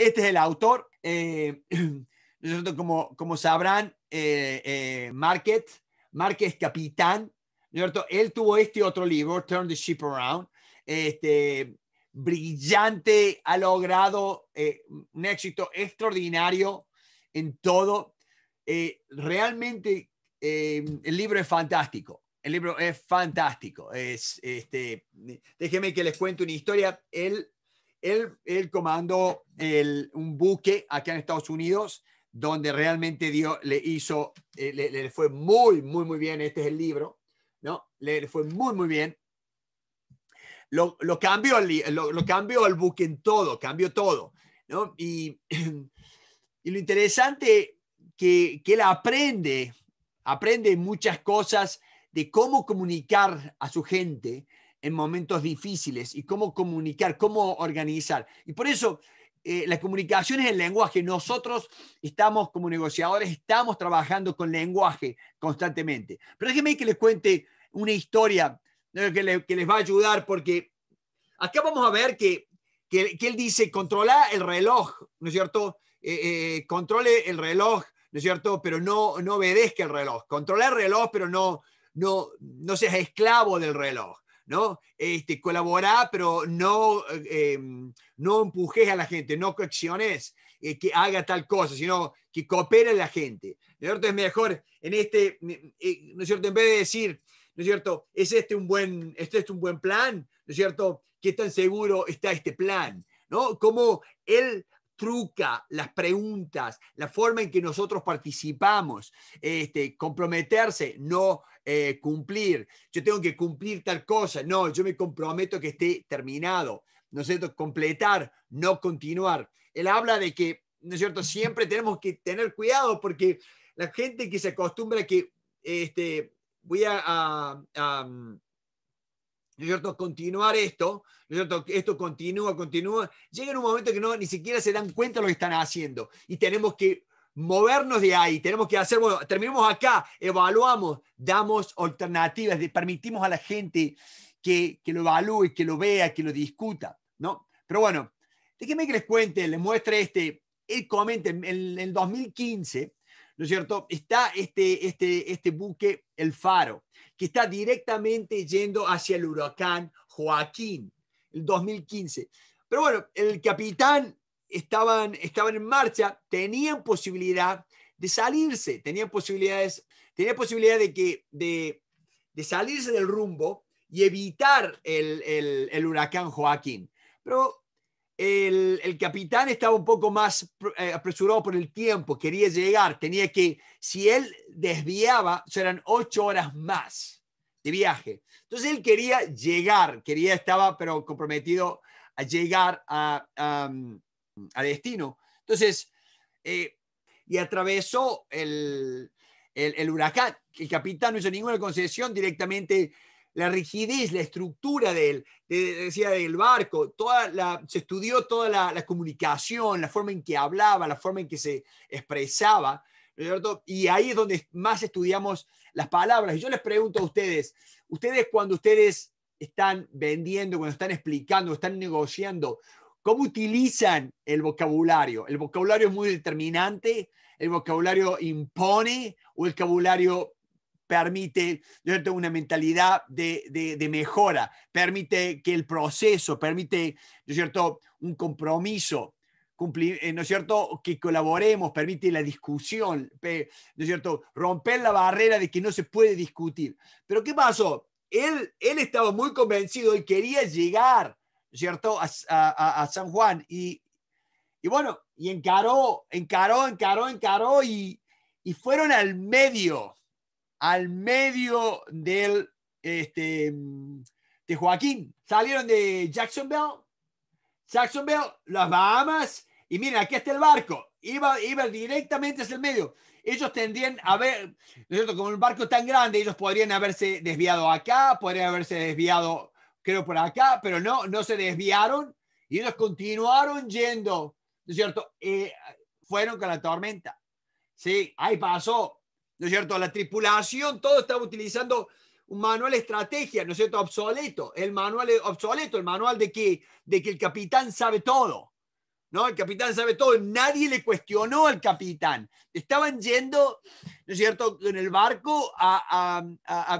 Este es el autor. Eh, como, sabrán, eh, eh Market, Márquez Capitán, ¿cierto? Él tuvo este otro libro, Turn the Ship Around. Este, brillante, ha logrado eh, un éxito extraordinario en todo. realmente el libro es fantástico. El libro es fantástico. Es, este, déjeme que les cuente una historia. Él él, comandó un buque acá en Estados Unidos donde realmente dio, le hizo, eh, le, fue muy, muy, muy bien. Este es el libro, ¿no? Le, fue muy, muy bien. Lo, lo cambió el, lo, cambió buque en todo, cambió todo, ¿no? Y, lo interesante que, que él aprende, aprende muchas cosas de cómo comunicar a su gente, en momentos difíciles y cómo comunicar, cómo organizar. Y por eso eh, la comunicación es el lenguaje. Nosotros estamos como negociadores, estamos trabajando con lenguaje constantemente. Pero déjenme que les cuente una historia eh, que, les va a ayudar porque acá vamos a ver que, que, él dice, controla el reloj, ¿no es cierto? Eh, controle el reloj, ¿no es cierto? Pero no, no obedezca el reloj. Controla el reloj, pero no, no, no seas esclavo del reloj. ¿no? Este, colabora, pero no, eh, em, no empujes a la gente, no coacciones eh, que haga tal cosa, sino que coopere la gente. ¿No es mejor en este, eh, ¿no es cierto? En vez de decir, ¿no es cierto? ¿Es este un buen, este es un buen plan? ¿No es cierto? ¿Qué tan seguro está este plan? ¿No? Como él truca las preguntas, la forma en que nosotros participamos, este, comprometerse, no eh, cumplir, yo tengo que cumplir tal cosa, no, yo me comprometo que esté terminado, ¿no es cierto? Completar, no continuar. Él habla de que, ¿no es cierto? Siempre tenemos que tener cuidado porque la gente que se acostumbra a que, este, voy a ¿no es cierto?, continuar esto, ¿no es cierto?, esto continúa, continúa, llega en un momento que no, ni siquiera se dan cuenta de lo que están haciendo y tenemos que movernos de ahí, tenemos que hacer, bueno, terminamos acá, evaluamos, damos alternativas, permitimos a la gente que, que lo evalúe, que lo vea, que lo discuta, ¿no? Pero bueno, déjenme que les cuente, les muestre este, él comenta en el 2015, ¿no es cierto? Está este, este, este buque, el Faro, que está directamente yendo hacia el huracán Joaquín, el 2015. Pero bueno, el capitán estaban, estaban en marcha, tenían posibilidad de salirse, tenían posibilidades, posibilidad de, que, de, salirse del rumbo y evitar el, el huracán Joaquín. Pero el, capitán estaba un poco más eh, apresurado por el tiempo, quería llegar, tenía que, si él desviaba, serán ocho horas más de viaje. Entonces él quería llegar, quería, estaba, pero comprometido a llegar a, destino. Entonces, eh, y atravesó el, el, huracán. El capitán no hizo ninguna concesión, directamente la rigidez, la estructura del, decía, barco, toda la, se estudió toda la, comunicación, la forma en que hablaba, la forma en que se expresaba, y ahí es donde más estudiamos las palabras. Y yo les pregunto a ustedes, ustedes cuando ustedes están vendiendo, cuando están explicando, están negociando, ¿cómo utilizan el vocabulario? ¿El vocabulario es muy determinante? ¿El vocabulario impone o el vocabulario permite una mentalidad de, de, mejora, permite que el proceso, permite cierto? un compromiso, eh, ¿no es cierto? que colaboremos, permite la discusión, es cierto? romper la barrera de que no se puede discutir. Pero ¿qué pasó? Él, él estaba muy convencido y quería llegar ¿cierto? A, a, a, San Juan y, y bueno, y encaró, encaró, encaró, encaró y, y fueron al medio al medio del, este, mm, de Joaquín. Salieron de Jacksonville, Jacksonville, las Bahamas, y miren, aquí está el barco. Iba, iba directamente hacia el medio. Ellos tendrían a ver, ¿no es cierto? Como un barco tan grande, ellos podrían haberse desviado acá, podrían haberse desviado, creo, por acá, pero no, no se desviaron y ellos continuaron yendo, ¿no es cierto? Eh, fueron con la tormenta. Sí, ahí pasó ¿no es cierto? La tripulación, todo estaba utilizando un manual de estrategia, ¿no es cierto? Obsoleto, el manual obsoleto, el manual de que, de que el capitán sabe todo, ¿no? El capitán sabe todo, nadie le cuestionó al capitán. Estaban yendo, ¿no es cierto?, en el barco a,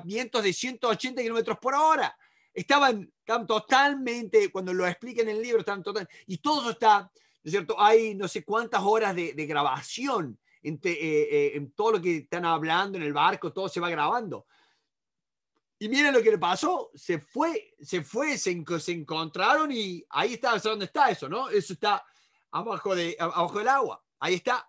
vientos de 180 kilómetros por hora. Estaban, estaban, totalmente, cuando lo expliquen en el libro, estaban totalmente, y todo eso está, ¿no es cierto? Hay no sé cuántas horas de, de grabación eh, eh, en, todo lo que están hablando en el barco, todo se va grabando. Y miren lo que le pasó, se fue, se fue, se, encontraron y ahí está, ¿dónde está eso? ¿no? Eso está abajo, de, abajo del agua, ahí está.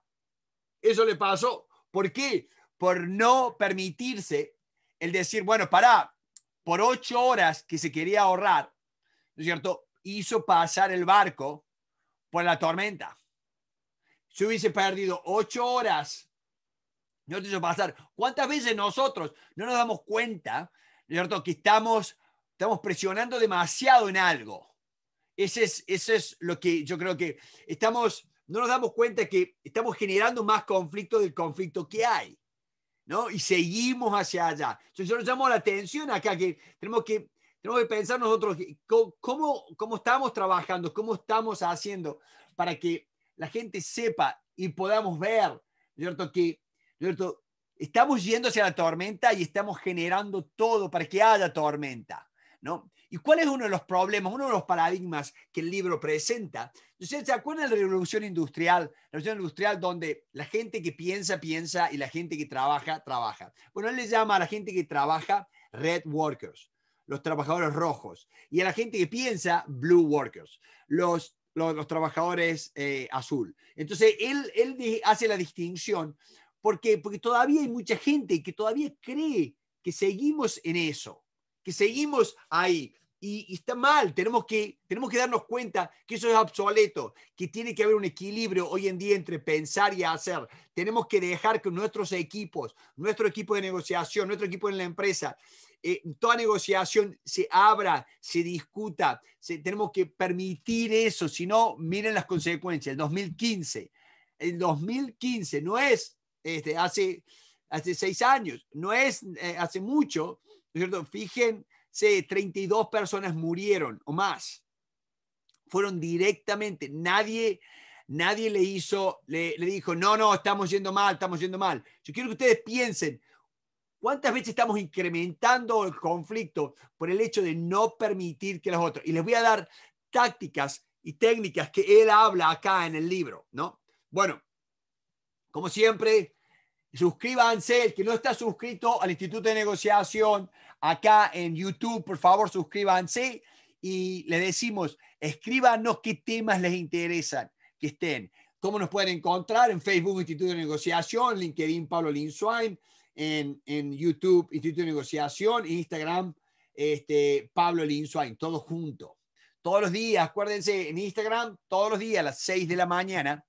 Eso le pasó. ¿Por qué? Por no permitirse el decir, bueno, para por ocho horas que se quería ahorrar, ¿no es cierto? Hizo pasar el barco por la tormenta si hubiese perdido ocho horas, no te hizo pasar. ¿Cuántas veces nosotros no nos damos cuenta, ¿cierto? Que estamos, estamos presionando demasiado en algo. Ese es, ese es lo que yo creo que estamos, no nos damos cuenta que estamos generando más conflicto del conflicto que hay. ¿no? Y seguimos hacia allá. Entonces yo nos llamo la atención acá, que tenemos que, tenemos que pensar nosotros cómo, cómo estamos trabajando, cómo estamos haciendo para que la gente sepa y podamos ver, ¿cierto? Que, ¿cierto? Estamos yendo hacia la tormenta y estamos generando todo para que haya tormenta, ¿no? ¿Y cuál es uno de los problemas, uno de los paradigmas que el libro presenta? ¿Ustedes se acuerdan de la revolución industrial? La revolución industrial donde la gente que piensa, piensa y la gente que trabaja, trabaja. Bueno, él le llama a la gente que trabaja red workers, los trabajadores rojos, y a la gente que piensa blue workers, los los, trabajadores eh, azul. Entonces, él, él hace la distinción porque, porque todavía hay mucha gente que todavía cree que seguimos en eso, que seguimos ahí. Y, está mal, tenemos que, tenemos que darnos cuenta que eso es obsoleto, que tiene que haber un equilibrio hoy en día entre pensar y hacer. Tenemos que dejar que nuestros equipos, nuestro equipo de negociación, nuestro equipo en la empresa, eh, toda negociación se abra, se discuta, tenemos que permitir eso, si no, miren las consecuencias. El 2015, el 2015 no es este, hace, hace seis años, no es eh, hace mucho, es cierto? Fíjense, 32 personas murieron o más. Fueron directamente, nadie, nadie le hizo, le, le dijo, no, no, estamos yendo mal, estamos yendo mal. Yo quiero que ustedes piensen, ¿Cuántas veces estamos incrementando el conflicto por el hecho de no permitir que los otros? Y les voy a dar tácticas y técnicas que él habla acá en el libro, ¿no? Bueno, como siempre, suscríbanse, el que no está suscrito al Instituto de Negociación, acá en YouTube, por favor, suscríbanse y le decimos, escríbanos qué temas les interesan que estén. ¿Cómo nos pueden encontrar? En Facebook, Instituto de Negociación, LinkedIn, Pablo Linswine en, YouTube, Instituto de Negociación, Instagram, este, Pablo Linswain, todos juntos. Todos los días, acuérdense, en Instagram, todos los días a las 6 de la mañana,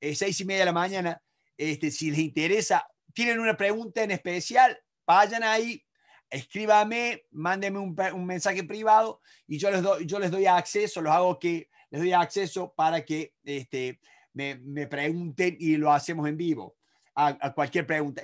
eh, 6 y media de la mañana, este, si les interesa, tienen una pregunta en especial, vayan ahí, escríbame, mándenme un, mensaje privado y yo les, doy, yo les doy acceso, los hago que les doy acceso para que este, me pregunten y lo hacemos en vivo a, cualquier pregunta.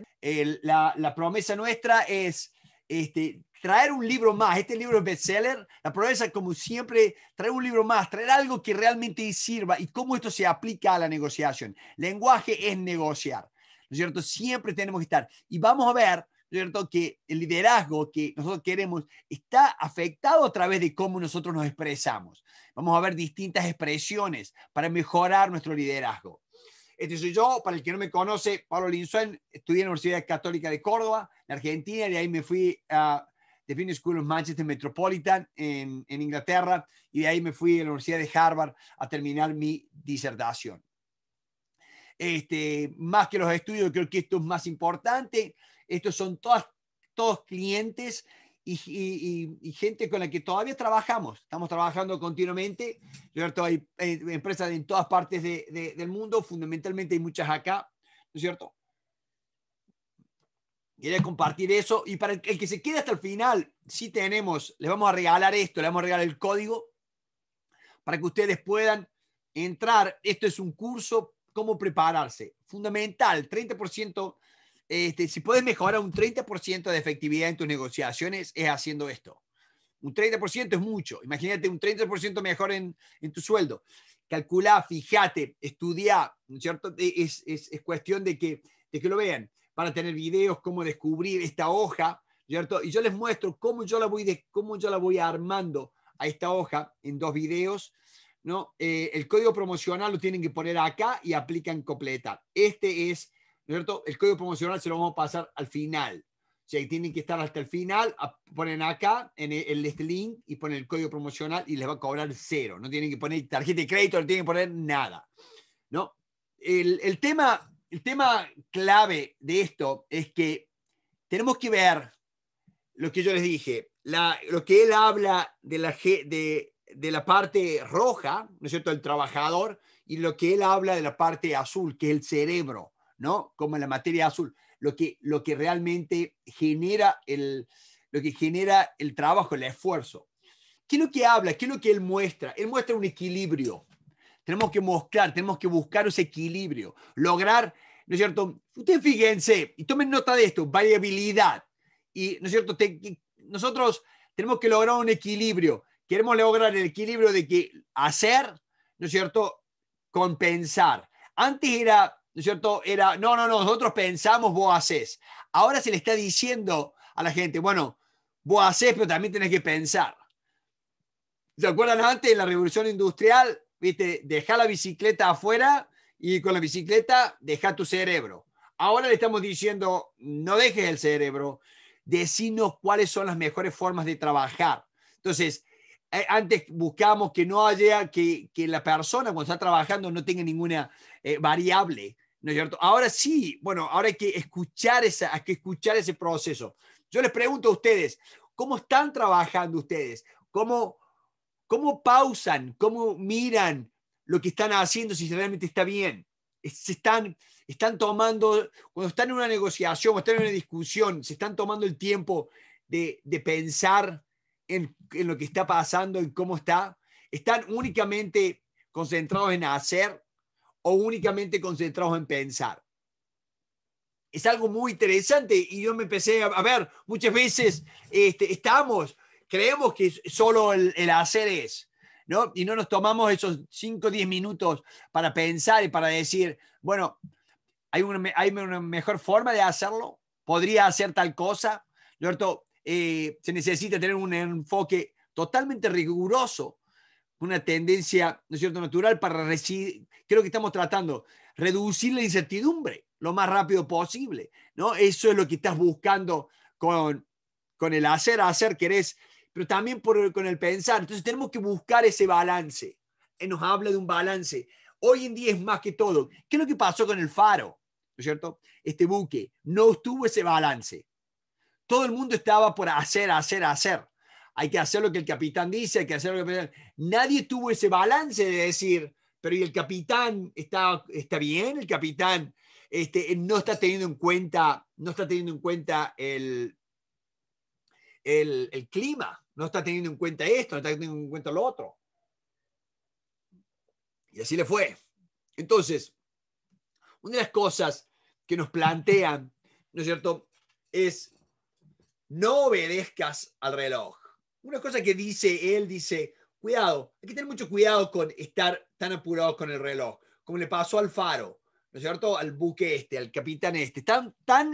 la, promesa nuestra es este, traer un libro más. Este libro es bestseller. La promesa, como siempre, traer un libro más, traer algo que realmente sirva y cómo esto se aplica a la negociación. Lenguaje es negociar, ¿no es cierto? Siempre tenemos que estar. Y vamos a ver ¿cierto? que el liderazgo que nosotros queremos está afectado a través de cómo nosotros nos expresamos. Vamos a ver distintas expresiones para mejorar nuestro liderazgo. Este soy yo, para el que no me conoce, Pablo Linsuen estudié en la Universidad Católica de Córdoba, en Argentina, y de ahí me fui a The Business School of Manchester Metropolitan en, Inglaterra, y de ahí me fui a la Universidad de Harvard a terminar mi disertación. Este, más que los estudios, creo que esto es más importante. Estos son todos clientes y, gente con la que todavía trabajamos. Estamos trabajando continuamente. cierto? Hay, empresas en todas partes del mundo, fundamentalmente hay muchas acá, ¿no es cierto? Quería compartir eso. Y para el, que se quede hasta el final, sí tenemos, les vamos a regalar esto, le vamos a regalar el código para que ustedes puedan entrar. Esto es un curso, cómo prepararse. Fundamental, 30% este, si puedes mejorar un 30% de efectividad en tus negociaciones, es haciendo esto. Un 30% es mucho. Imagínate un 30% mejor en, tu sueldo. Calcula, fíjate, estudia, ¿no cierto? E, es, es, cuestión de que, que lo vean. Para tener videos, cómo descubrir esta hoja, ¿cierto? Y yo les muestro cómo yo la voy, cómo yo la voy armando a esta hoja en dos videos. ¿no? Eh, el código promocional lo tienen que poner acá y aplican completa. Este es cierto? El código promocional se lo vamos a pasar al final. O sea, tienen que estar hasta el final, ponen acá en el, este link y ponen el código promocional y les va a cobrar cero. No tienen que poner tarjeta de crédito, no tienen que poner nada. ¿no? El, el tema, el tema clave de esto es que tenemos que ver lo que yo les dije, la, lo que él habla de la, de, de la parte roja, ¿no es cierto?, el trabajador, y lo que él habla de la parte azul, que es el cerebro. ¿no? Como en la materia azul, lo que, lo que realmente genera el, lo que genera el trabajo, el esfuerzo. ¿Qué es lo que habla? ¿Qué es lo que él muestra? Él muestra un equilibrio. Tenemos que mostrar, tenemos que buscar ese equilibrio, lograr, ¿no es cierto? Ustedes fíjense y tomen nota de esto, variabilidad. Y, ¿no es cierto? nosotros tenemos que lograr un equilibrio. Queremos lograr el equilibrio de que hacer, ¿no es cierto? Compensar. Antes era cierto? Era, no, no, no, nosotros pensamos, vos haces. Ahora se le está diciendo a la gente, bueno, vos haces, pero también tenés que pensar. ¿Se acuerdan antes de la revolución industrial? ¿Viste? Deja la bicicleta afuera y con la bicicleta deja tu cerebro. Ahora le estamos diciendo, no dejes el cerebro, decinos cuáles son las mejores formas de trabajar. Entonces, eh, antes buscamos que no haya, que, que la persona cuando está trabajando no tenga ninguna eh, variable ¿no cierto? Ahora sí, bueno, ahora hay que escuchar, esa, que escuchar ese proceso. Yo les pregunto a ustedes, ¿cómo están trabajando ustedes? ¿Cómo, cómo pausan? ¿Cómo miran lo que están haciendo si realmente está bien? Se están, están tomando, cuando están en una negociación, o están en una discusión, se están tomando el tiempo de, pensar en, en, lo que está pasando, y cómo está. Están únicamente concentrados en hacer o únicamente concentrados en pensar. Es algo muy interesante y yo me empecé a, ver, muchas veces este, estamos, creemos que solo el, hacer es, ¿no? Y no nos tomamos esos 5 o 10 minutos para pensar y para decir, bueno, ¿hay una, ¿hay una, mejor forma de hacerlo? ¿Podría hacer tal cosa? cierto eh, se necesita tener un enfoque totalmente riguroso una tendencia, ¿no es cierto?, natural para recibir creo que estamos tratando, reducir la incertidumbre lo más rápido posible, ¿no? Eso es lo que estás buscando con, con el hacer, hacer querés, pero también por, con el pensar. Entonces tenemos que buscar ese balance. Eh, nos habla de un balance. Hoy en día es más que todo. ¿Qué es lo que pasó con el faro? ¿No es cierto? Este buque no tuvo ese balance. Todo el mundo estaba por hacer, hacer, hacer hay que hacer lo que el capitán dice, hay que hacer lo que el capitán Nadie tuvo ese balance de decir, pero ¿y el capitán está, está bien? ¿El capitán este, no está teniendo en cuenta, no está teniendo en cuenta el, el, el clima? ¿No está teniendo en cuenta esto? ¿No está teniendo en cuenta lo otro? Y así le fue. Entonces, una de las cosas que nos plantean, ¿no es cierto?, es no obedezcas al reloj una cosa que dice él, dice, cuidado, hay que tener mucho cuidado con estar tan apurados con el reloj, como le pasó al faro, ¿no es cierto? Al buque este, al capitán este. Están tan,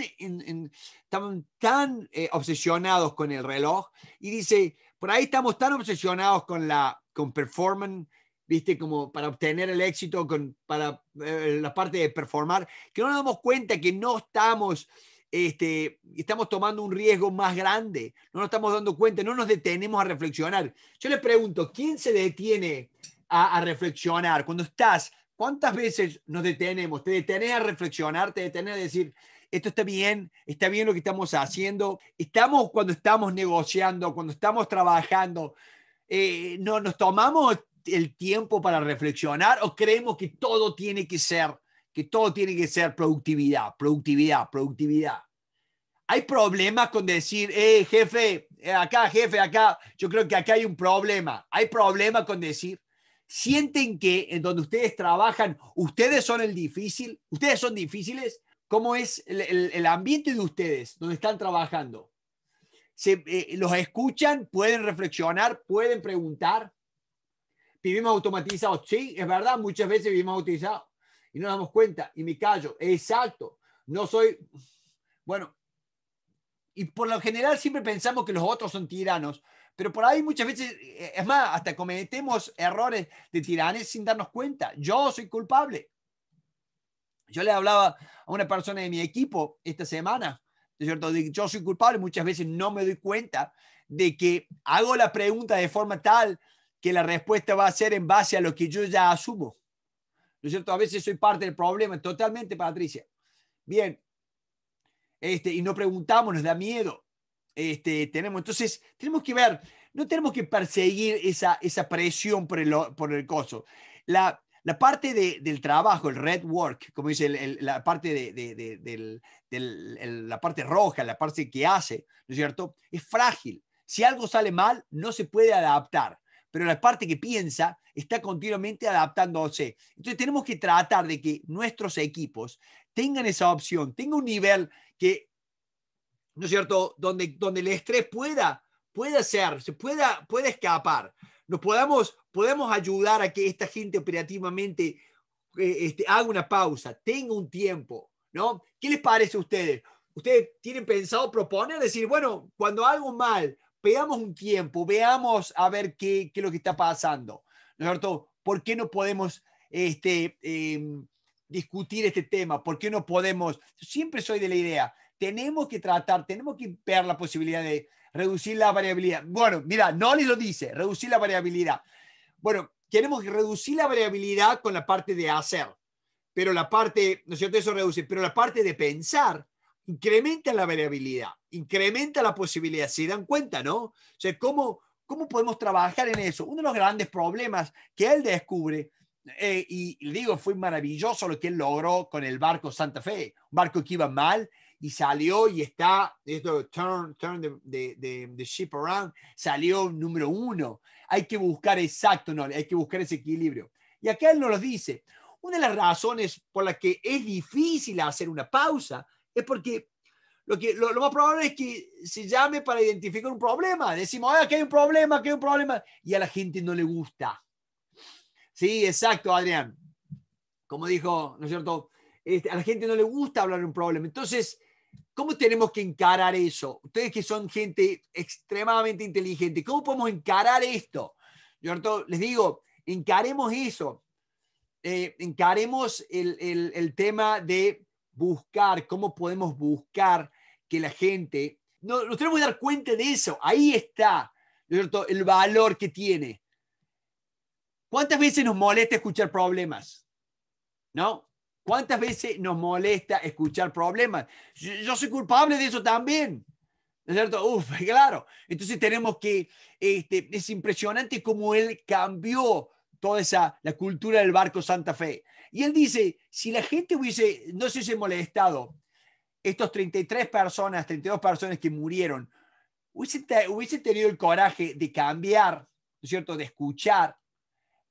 tan, eh, obsesionados con el reloj y dice, por ahí estamos tan obsesionados con la con performance, viste, como para obtener el éxito, con, para eh, la parte de performar, que no nos damos cuenta que no estamos este, estamos tomando un riesgo más grande, no nos estamos dando cuenta, no nos detenemos a reflexionar. Yo les pregunto, ¿quién se detiene a, reflexionar? Cuando estás, ¿cuántas veces nos detenemos? ¿Te detenés a reflexionar? ¿Te detenés a decir, esto está bien, está bien lo que estamos haciendo? Estamos cuando estamos negociando, cuando estamos trabajando, eh, ¿no, ¿nos tomamos el tiempo para reflexionar o creemos que todo tiene que ser que todo tiene que ser productividad, productividad, productividad. Hay problemas con decir, eh, jefe, eh, acá, jefe, acá, yo creo que acá hay un problema. Hay problemas con decir, sienten que en donde ustedes trabajan, ustedes son el difícil, ustedes son difíciles, ¿cómo es el, ambiente de ustedes, donde están trabajando? Se, eh, los escuchan, pueden reflexionar, pueden preguntar. Vivimos automatizados, sí, es verdad, muchas veces vivimos automatizados, y no nos damos cuenta y me callo. Exacto, no soy, bueno, y por lo general siempre pensamos que los otros son tiranos, pero por ahí muchas veces, eh, es más, hasta cometemos errores de tiranes sin darnos cuenta. Yo soy culpable. Yo le hablaba a una persona de mi equipo esta semana, es cierto? yo soy culpable, muchas veces no me doy cuenta de que hago la pregunta de forma tal que la respuesta va a ser en base a lo que yo ya asumo. ¿no cierto? A veces soy parte del problema, totalmente, Patricia. Bien, este, y no preguntamos, nos da miedo. Este, tenemos, entonces, tenemos que ver, no tenemos que perseguir esa, presión por el, por el coso. La, parte del trabajo, el red work, como dice la parte la parte roja, la parte que hace, ¿no es cierto? Es frágil. Si algo sale mal, no se puede adaptar pero la parte que piensa está continuamente adaptándose. Entonces tenemos que tratar de que nuestros equipos tengan esa opción, tengan un nivel que, ¿no es cierto?, donde, donde el estrés pueda, pueda ser, se pueda, escapar. Nos podamos, podemos ayudar a que esta gente operativamente eh, este, haga una pausa, tenga un tiempo, ¿no? ¿Qué les parece a ustedes? ¿Ustedes tienen pensado proponer, decir, bueno, cuando algo mal, veamos un tiempo, veamos a ver qué, qué es lo que está pasando, ¿no es cierto? ¿Por qué no podemos este, em, discutir este tema? ¿Por qué no podemos? Siempre soy de la idea, tenemos que tratar, tenemos que ver la posibilidad de reducir la variabilidad. Bueno, mira, les lo dice, reducir la variabilidad. Bueno, queremos reducir la variabilidad con la parte de hacer, pero la parte, ¿no es cierto? Eso reduce, pero la parte de pensar incrementa la variabilidad, incrementa la posibilidad. Se dan cuenta, ¿no? O sea, ¿cómo, cómo podemos trabajar en eso? Uno de los grandes problemas que él descubre, eh, y digo, fue maravilloso lo que él logró con el barco Santa Fe, un barco que iba mal y salió y está, esto, turn, turn the, ship around, salió número uno. Hay que buscar exacto, no, hay que buscar ese equilibrio. Y acá él nos lo dice. Una de las razones por las que es difícil hacer una pausa es porque lo, que, lo, más probable es que se llame para identificar un problema. Decimos, ah, que hay un problema, que hay un problema, y a la gente no le gusta. Sí, exacto, Adrián. Como dijo, ¿no es cierto? Este, a la gente no le gusta hablar de un problema. Entonces, ¿cómo tenemos que encarar eso? Ustedes que son gente extremadamente inteligente, ¿cómo podemos encarar esto? cierto? les digo, encaremos eso. Eh, encaremos el tema de buscar, cómo podemos buscar que la gente... No, nos tenemos que dar cuenta de eso. Ahí está ¿no el valor que tiene. ¿Cuántas veces nos molesta escuchar problemas? ¿No? ¿Cuántas veces nos molesta escuchar problemas? Yo, soy culpable de eso también. ¿No es cierto? Uf, claro. Entonces tenemos que, este, es impresionante cómo él cambió toda esa, la cultura del barco Santa Fe. Y él dice, si la gente hubiese, no se hubiese molestado, estos 33 personas, 32 personas que murieron, hubiese tenido el coraje de cambiar, ¿no es cierto?, de escuchar,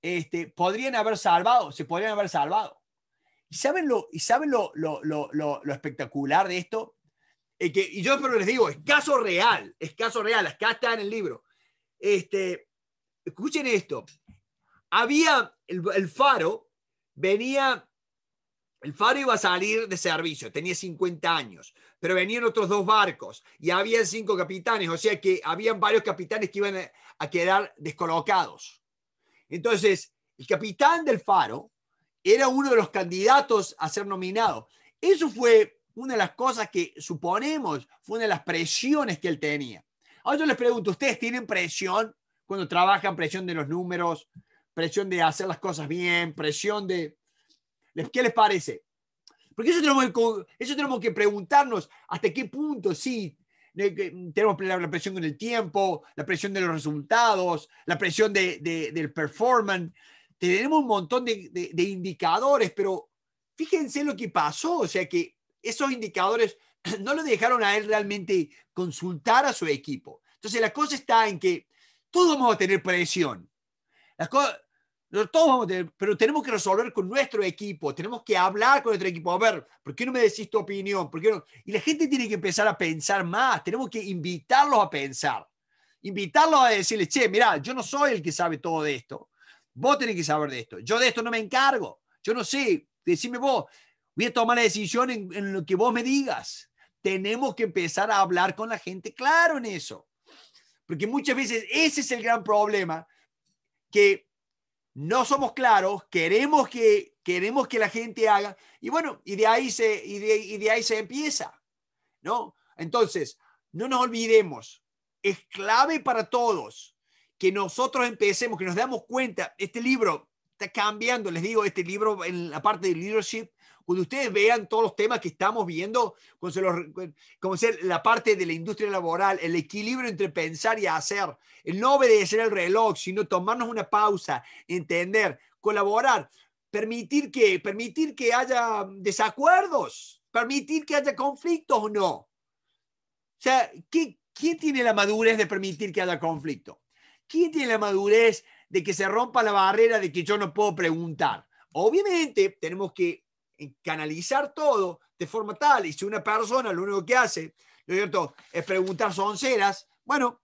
este, podrían haber salvado, se podrían haber salvado. ¿Y saben lo, y saben lo, lo, espectacular de esto? que, y yo pero les digo, es caso real, es caso real, acá está en el libro. Este, escuchen esto. Había el faro, venía, el Faro iba a salir de servicio, tenía 50 años, pero venían otros dos barcos y había cinco capitanes, o sea que habían varios capitanes que iban a quedar descolocados. Entonces, el capitán del Faro era uno de los candidatos a ser nominado. Eso fue una de las cosas que suponemos fue una de las presiones que él tenía. Ahora yo les pregunto, ¿ustedes tienen presión cuando trabajan, presión de los números, presión de hacer las cosas bien, presión de... ¿Qué les parece? Porque eso tenemos, que, eso tenemos que preguntarnos hasta qué punto sí tenemos la presión con el tiempo, la presión de los resultados, la presión del performance. Tenemos un montón de, indicadores, pero fíjense lo que pasó, o sea que esos indicadores no lo dejaron a él realmente consultar a su equipo. Entonces la cosa está en que todos vamos a tener presión. Las cosas pero tenemos que resolver con nuestro equipo, tenemos que hablar con nuestro equipo. A ver, ¿por qué no me decís tu opinión? ¿Por qué no? Y la gente tiene que empezar a pensar más, tenemos que invitarlos a pensar, invitarlos a decirles, che, mirá, yo no soy el que sabe todo de esto, vos tenés que saber de esto, yo de esto no me encargo, yo no sé, decime vos, voy a tomar la decisión en lo que vos me digas. Tenemos que empezar a hablar con la gente, claro en eso. Porque muchas veces ese es el gran problema, que no somos claros, queremos que, queremos que la gente haga, y bueno, y de ahí se, y de, y de ahí se empieza, ¿no? Entonces, no nos olvidemos, es clave para todos que nosotros empecemos, que nos damos cuenta, este libro está cambiando, les digo, este libro en la parte de leadership cuando ustedes vean todos los temas que estamos viendo, como, la parte de la industria laboral, el equilibrio entre pensar y hacer, el no obedecer el reloj, sino tomarnos una pausa, entender, colaborar, permitir que, permitir que haya desacuerdos, permitir que haya conflictos o no. O sea, ¿quién tiene la madurez de permitir que haya conflicto? ¿Quién tiene la madurez de que se rompa la barrera de que yo no puedo preguntar? Obviamente tenemos que canalizar todo de forma tal, y si una persona lo único que hace, lo es cierto?, es preguntar sonceras, bueno,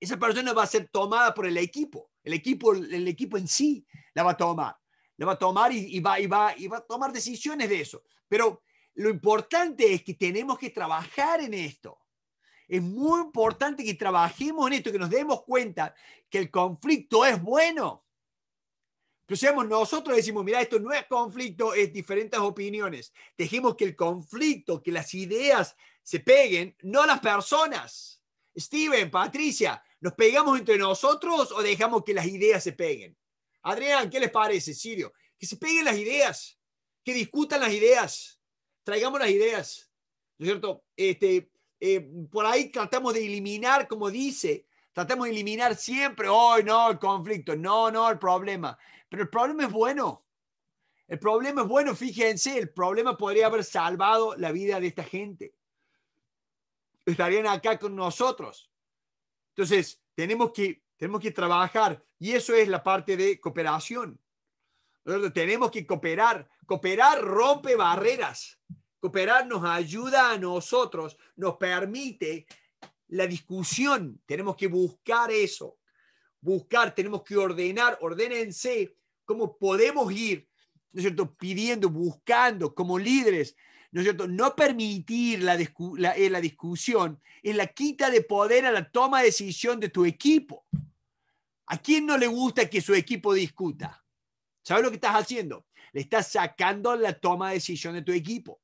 esa persona va a ser tomada por el equipo, el equipo, el equipo en sí la va a tomar, la va a tomar y va, y va, y va a tomar decisiones de eso. Pero lo importante es que tenemos que trabajar en esto. Es muy importante que trabajemos en esto, que nos demos cuenta que el conflicto es bueno pero nosotros decimos, mira, esto no es conflicto, es diferentes opiniones. Dejemos que el conflicto, que las ideas se peguen, no las personas. Steven, Patricia, ¿nos pegamos entre nosotros o dejamos que las ideas se peguen? Adrián, ¿qué les parece, Sirio? Que se peguen las ideas, que discutan las ideas, traigamos las ideas, ¿no es cierto? Este, eh, por ahí tratamos de eliminar, como dice, Tratemos de eliminar siempre, hoy oh, no, el conflicto, no, no, el problema. Pero el problema es bueno. El problema es bueno, fíjense, el problema podría haber salvado la vida de esta gente. Estarían acá con nosotros. Entonces, tenemos que, tenemos que trabajar y eso es la parte de cooperación. Tenemos que cooperar. Cooperar rompe barreras. Cooperar nos ayuda a nosotros, nos permite la discusión. Tenemos que buscar eso. Buscar, tenemos que ordenar, ordénense cómo podemos ir, ¿no es cierto?, pidiendo, buscando como líderes, ¿no es cierto?, no permitir la, eh, la, discusión en la quita de poder a la toma de decisión de tu equipo. ¿A quién no le gusta que su equipo discuta? ¿Sabes lo que estás haciendo? Le estás sacando la toma de decisión de tu equipo.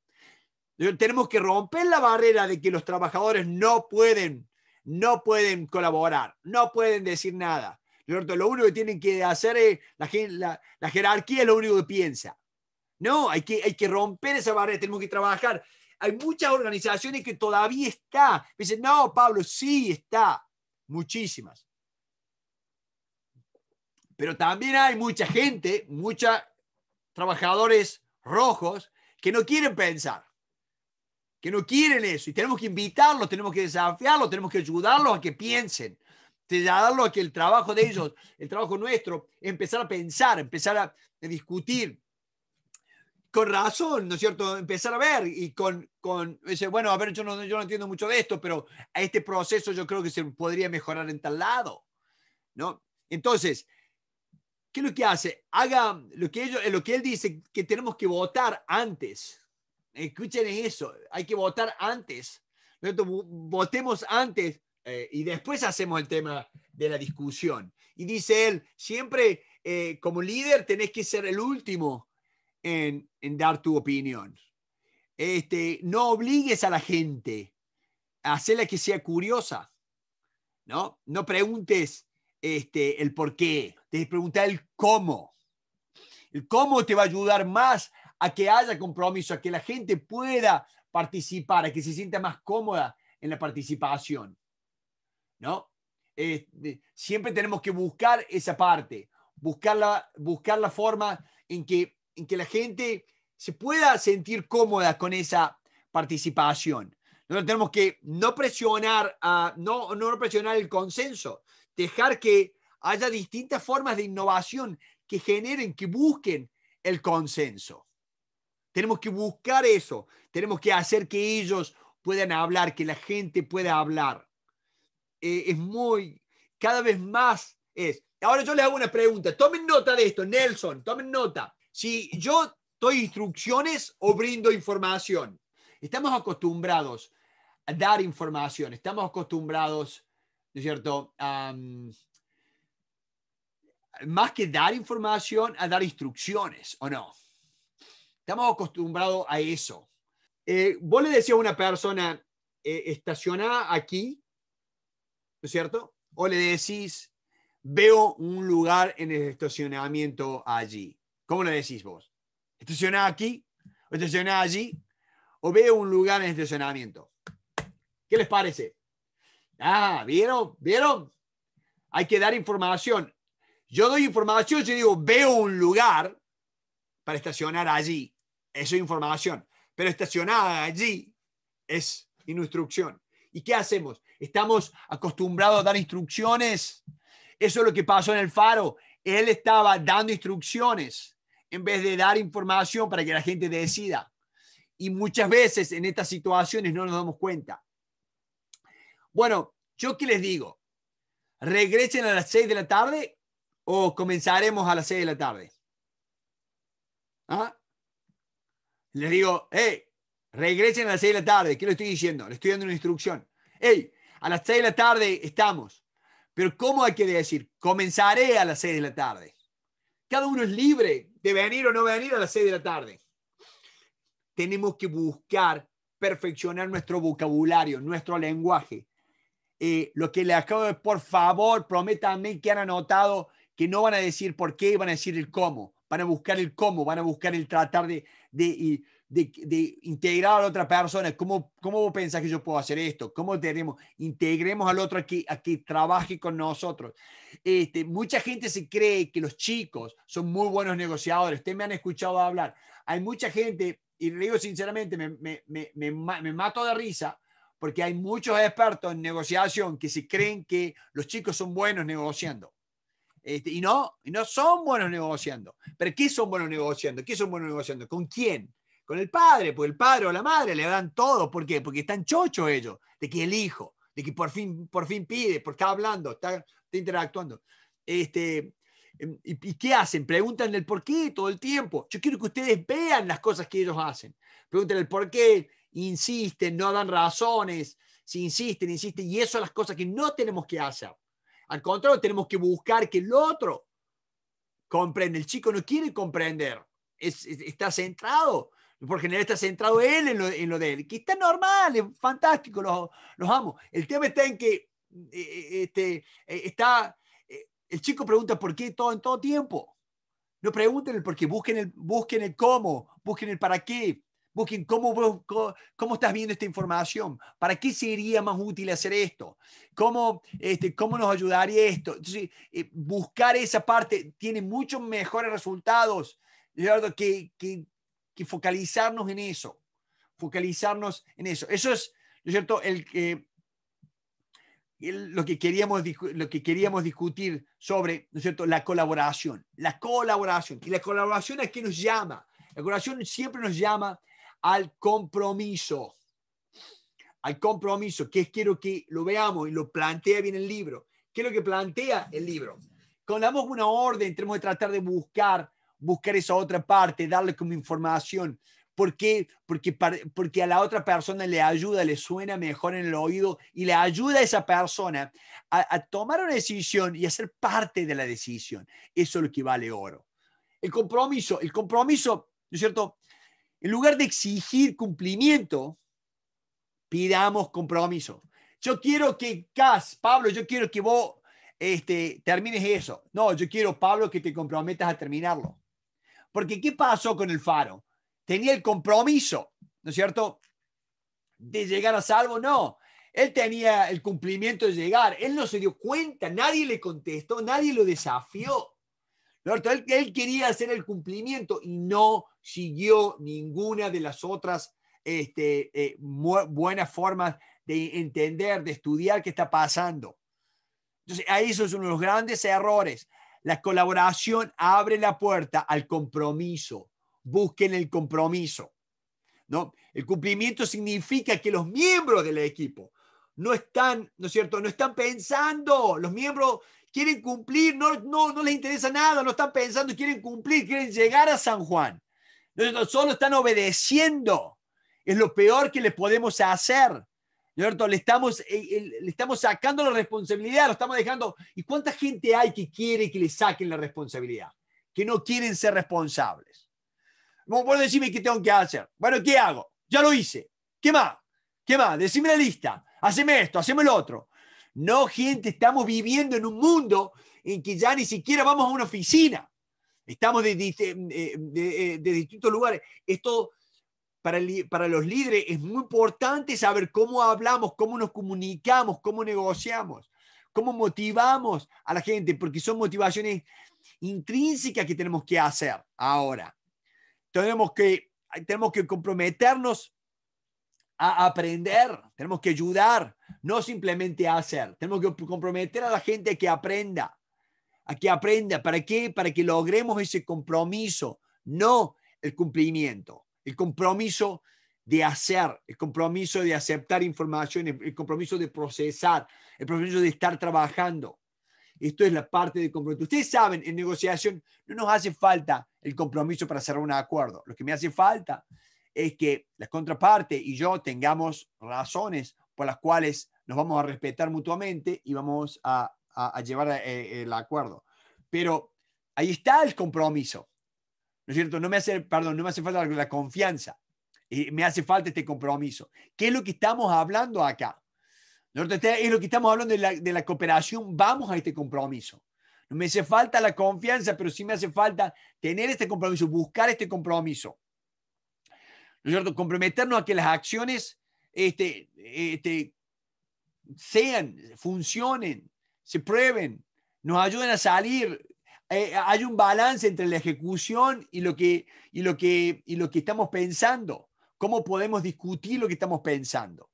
Tenemos que romper la barrera de que los trabajadores no pueden, no pueden colaborar, no pueden decir nada. Lo único que tienen que hacer es, la, jerarquía es lo único que piensa. No, hay que, romper esa barrera, tenemos que trabajar. Hay muchas organizaciones que todavía está. dicen, no, Pablo, sí está. Muchísimas. Pero también hay mucha gente, muchos trabajadores rojos que no quieren pensar que no quieren eso. Y tenemos que invitarlos, tenemos que desafiarlos, tenemos que ayudarlos a que piensen, darlos a que el trabajo de ellos, el trabajo nuestro, empezar a pensar, empezar a discutir con razón, ¿no es cierto? Empezar a ver y con, con bueno, a ver, yo no, yo no entiendo mucho de esto, pero a este proceso yo creo que se podría mejorar en tal lado, ¿no? Entonces, ¿qué es lo que hace? Haga lo que, ellos, lo que él dice, que tenemos que votar antes Escuchen eso, hay que votar antes. votemos antes eh, y después hacemos el tema de la discusión. Y dice él, siempre eh, como líder tenés que ser el último en, dar tu opinión. Este, no obligues a la gente a hacerla que sea curiosa, ¿no? No preguntes este, el por qué, te preguntar el cómo. El cómo te va a ayudar más a que haya compromiso, a que la gente pueda participar, a que se sienta más cómoda en la participación. ¿No? siempre tenemos que buscar esa parte, buscar la, buscar la forma en que, en que la gente se pueda sentir cómoda con esa participación. Nosotros tenemos que no presionar, no presionar el consenso, dejar que haya distintas formas de innovación que generen, que busquen el consenso. Tenemos que buscar eso. Tenemos que hacer que ellos puedan hablar, que la gente pueda hablar. Eh, es muy, cada vez más es. Ahora yo les hago una pregunta. Tomen nota de esto, Nelson, tomen nota. Si yo doy instrucciones o brindo información, estamos acostumbrados a dar información, estamos acostumbrados, ¿no es cierto? más que dar información, a dar instrucciones, ¿o no? Estamos acostumbrados a eso. Eh, vos le decís a una persona, eh, estacionada aquí, ¿no es cierto? O le decís, veo un lugar en el estacionamiento allí. ¿Cómo le decís vos? Estacionada aquí? ¿O estaciona allí? ¿O veo un lugar en el estacionamiento? ¿Qué les parece? Ah, ¿vieron? ¿Vieron? Hay que dar información. Yo doy información, yo digo, veo un lugar para estacionar allí. Eso es información. Pero estacionada allí es instrucción. ¿Y qué hacemos? Estamos acostumbrados a dar instrucciones. Eso es lo que pasó en el faro. Él estaba dando instrucciones en vez de dar información para que la gente decida. Y muchas veces en estas situaciones no nos damos cuenta. Bueno, yo qué les digo, regresen a las 6 de la tarde o comenzaremos a las seis de la tarde. ¿Ah? Les digo, hey, regresen a las seis de la tarde. ¿Qué le estoy diciendo? Le estoy dando una instrucción. Hey, a las seis de la tarde estamos. Pero ¿cómo hay que decir? Comenzaré a las seis de la tarde. Cada uno es libre de venir o no venir a las seis de la tarde. Tenemos que buscar perfeccionar nuestro vocabulario, nuestro lenguaje. Eh, lo que le acabo de, decir, por favor, prométanme que han anotado que no van a decir por qué, van a decir el cómo. Van a buscar el cómo, van a buscar el tratar de de, de, de integrar a otra persona. ¿Cómo, ¿Cómo vos pensás que yo puedo hacer esto? ¿Cómo tenemos? Integremos al otro aquí a que trabaje con nosotros. Este, mucha gente se cree que los chicos son muy buenos negociadores. Ustedes me han escuchado hablar. Hay mucha gente, y le digo sinceramente, me, me, me, me mato de risa porque hay muchos expertos en negociación que se creen que los chicos son buenos negociando. Este, y, no, son buenos negociando. ¿Pero qué son buenos negociando? ¿Qué son buenos negociando? ¿Con quién? Con el padre, porque el padre o la madre le dan todo. ¿Por qué? Porque están chochos ellos, de que el hijo, de que por fin, por fin pide, porque está hablando, está, interactuando. Este, em, ¿y, ¿Y qué hacen? Preguntan el por qué todo el tiempo. Yo quiero que ustedes vean las cosas que ellos hacen. Preguntan el por qué, insisten, no dan razones, si insisten, insisten, y eso son las cosas que no tenemos que hacer. Al contrario, tenemos que buscar que el otro comprenda. El chico no quiere comprender. está centrado. Por general está centrado él en lo, de él, que está normal, es fantástico, los, amo. El tema está en que eh, eh, este, eh, está, el chico pregunta por qué todo en todo tiempo. No pregunten el por qué, busquen el, busquen el cómo, busquen el para qué, busquen cómo, cómo, estás viendo esta información, para qué sería más útil hacer esto, cómo, este, cómo nos ayudaría esto. Entonces, eh, buscar esa parte tiene muchos mejores resultados, que, que, que, focalizarnos en eso, focalizarnos en eso. Eso es, ¿no es cierto?, el que... lo que queríamos, lo que queríamos discutir sobre ¿no es cierto? la colaboración. La colaboración. Y la colaboración a qué nos llama. La colaboración siempre nos llama al compromiso. Al compromiso, que quiero que lo veamos y lo plantea bien el libro. ¿Qué es lo que plantea el libro? Cuando damos una orden, tenemos que tratar de buscar, buscar esa otra parte, darle como información. ¿Por qué? Porque, porque a la otra persona le ayuda, le suena mejor en el oído y le ayuda a esa persona a, a tomar una decisión y a ser parte de la decisión. Eso es lo que vale oro. El compromiso, el compromiso, ¿no es cierto? En lugar de exigir cumplimiento, pidamos compromiso. Yo quiero que, Cas, Pablo, yo quiero que vos este, termines eso. No, yo quiero, Pablo, que te comprometas a terminarlo. Porque, ¿qué pasó con el faro? Tenía el compromiso, ¿no es cierto? De llegar a salvo, no. Él tenía el cumplimiento de llegar. Él no se dio cuenta, nadie le contestó, nadie lo desafió. Él, él quería hacer el cumplimiento y no siguió ninguna de las otras este, eh, buenas formas de entender, de estudiar qué está pasando. Entonces, ahí eso es uno de los grandes errores. La colaboración abre la puerta al compromiso. Busquen el compromiso. ¿no? El cumplimiento significa que los miembros del equipo no están, ¿no es cierto? No están pensando. Los miembros quieren cumplir, no, no, no les interesa nada, no están pensando, quieren cumplir, quieren llegar a San Juan. ¿no Solo están obedeciendo. Es lo peor que les podemos hacer. ¿no le estamos, eh, le estamos sacando la responsabilidad, lo estamos dejando. ¿Y cuánta gente hay que quiere que le saquen la responsabilidad? Que no quieren ser responsables. bueno, decime qué tengo que hacer. Bueno, ¿qué hago? Ya lo hice. ¿Qué más? ¿Qué más? Decime la lista. Haceme esto, haceme lo otro. No, gente, estamos viviendo en un mundo en que ya ni siquiera vamos a una oficina estamos de, distintos lugares. Esto para, los líderes es muy importante saber cómo hablamos, cómo nos comunicamos, cómo negociamos, cómo motivamos a la gente, porque son motivaciones intrínsecas que tenemos que hacer ahora. Tenemos que, tenemos que comprometernos a aprender, tenemos que ayudar, no simplemente hacer, tenemos que comprometer a la gente que aprenda a que aprenda. ¿Para qué? Para que logremos ese compromiso, no el cumplimiento, el compromiso de hacer, el compromiso de aceptar información, el compromiso de procesar, el compromiso de estar trabajando. Esto es la parte del compromiso. Ustedes saben, en negociación no nos hace falta el compromiso para cerrar un acuerdo. Lo que me hace falta es que la contraparte y yo tengamos razones por las cuales nos vamos a respetar mutuamente y vamos a a, llevar eh, eh, el acuerdo. Pero ahí está el compromiso. ¿No es cierto? No me hace, perdón, no me hace falta la, confianza. y me hace falta este compromiso. ¿Qué es lo que estamos hablando acá? Este es lo que estamos hablando de la, cooperación. Vamos a este compromiso. No me hace falta la confianza, pero sí me hace falta tener este compromiso, buscar este compromiso. ¿No es cierto? Comprometernos a que las acciones este, este sean, funcionen, se prueben, nos ayuden a salir. Eh, hay un balance entre la ejecución y lo, que, y, lo que, y lo que estamos pensando. ¿Cómo podemos discutir lo que estamos pensando?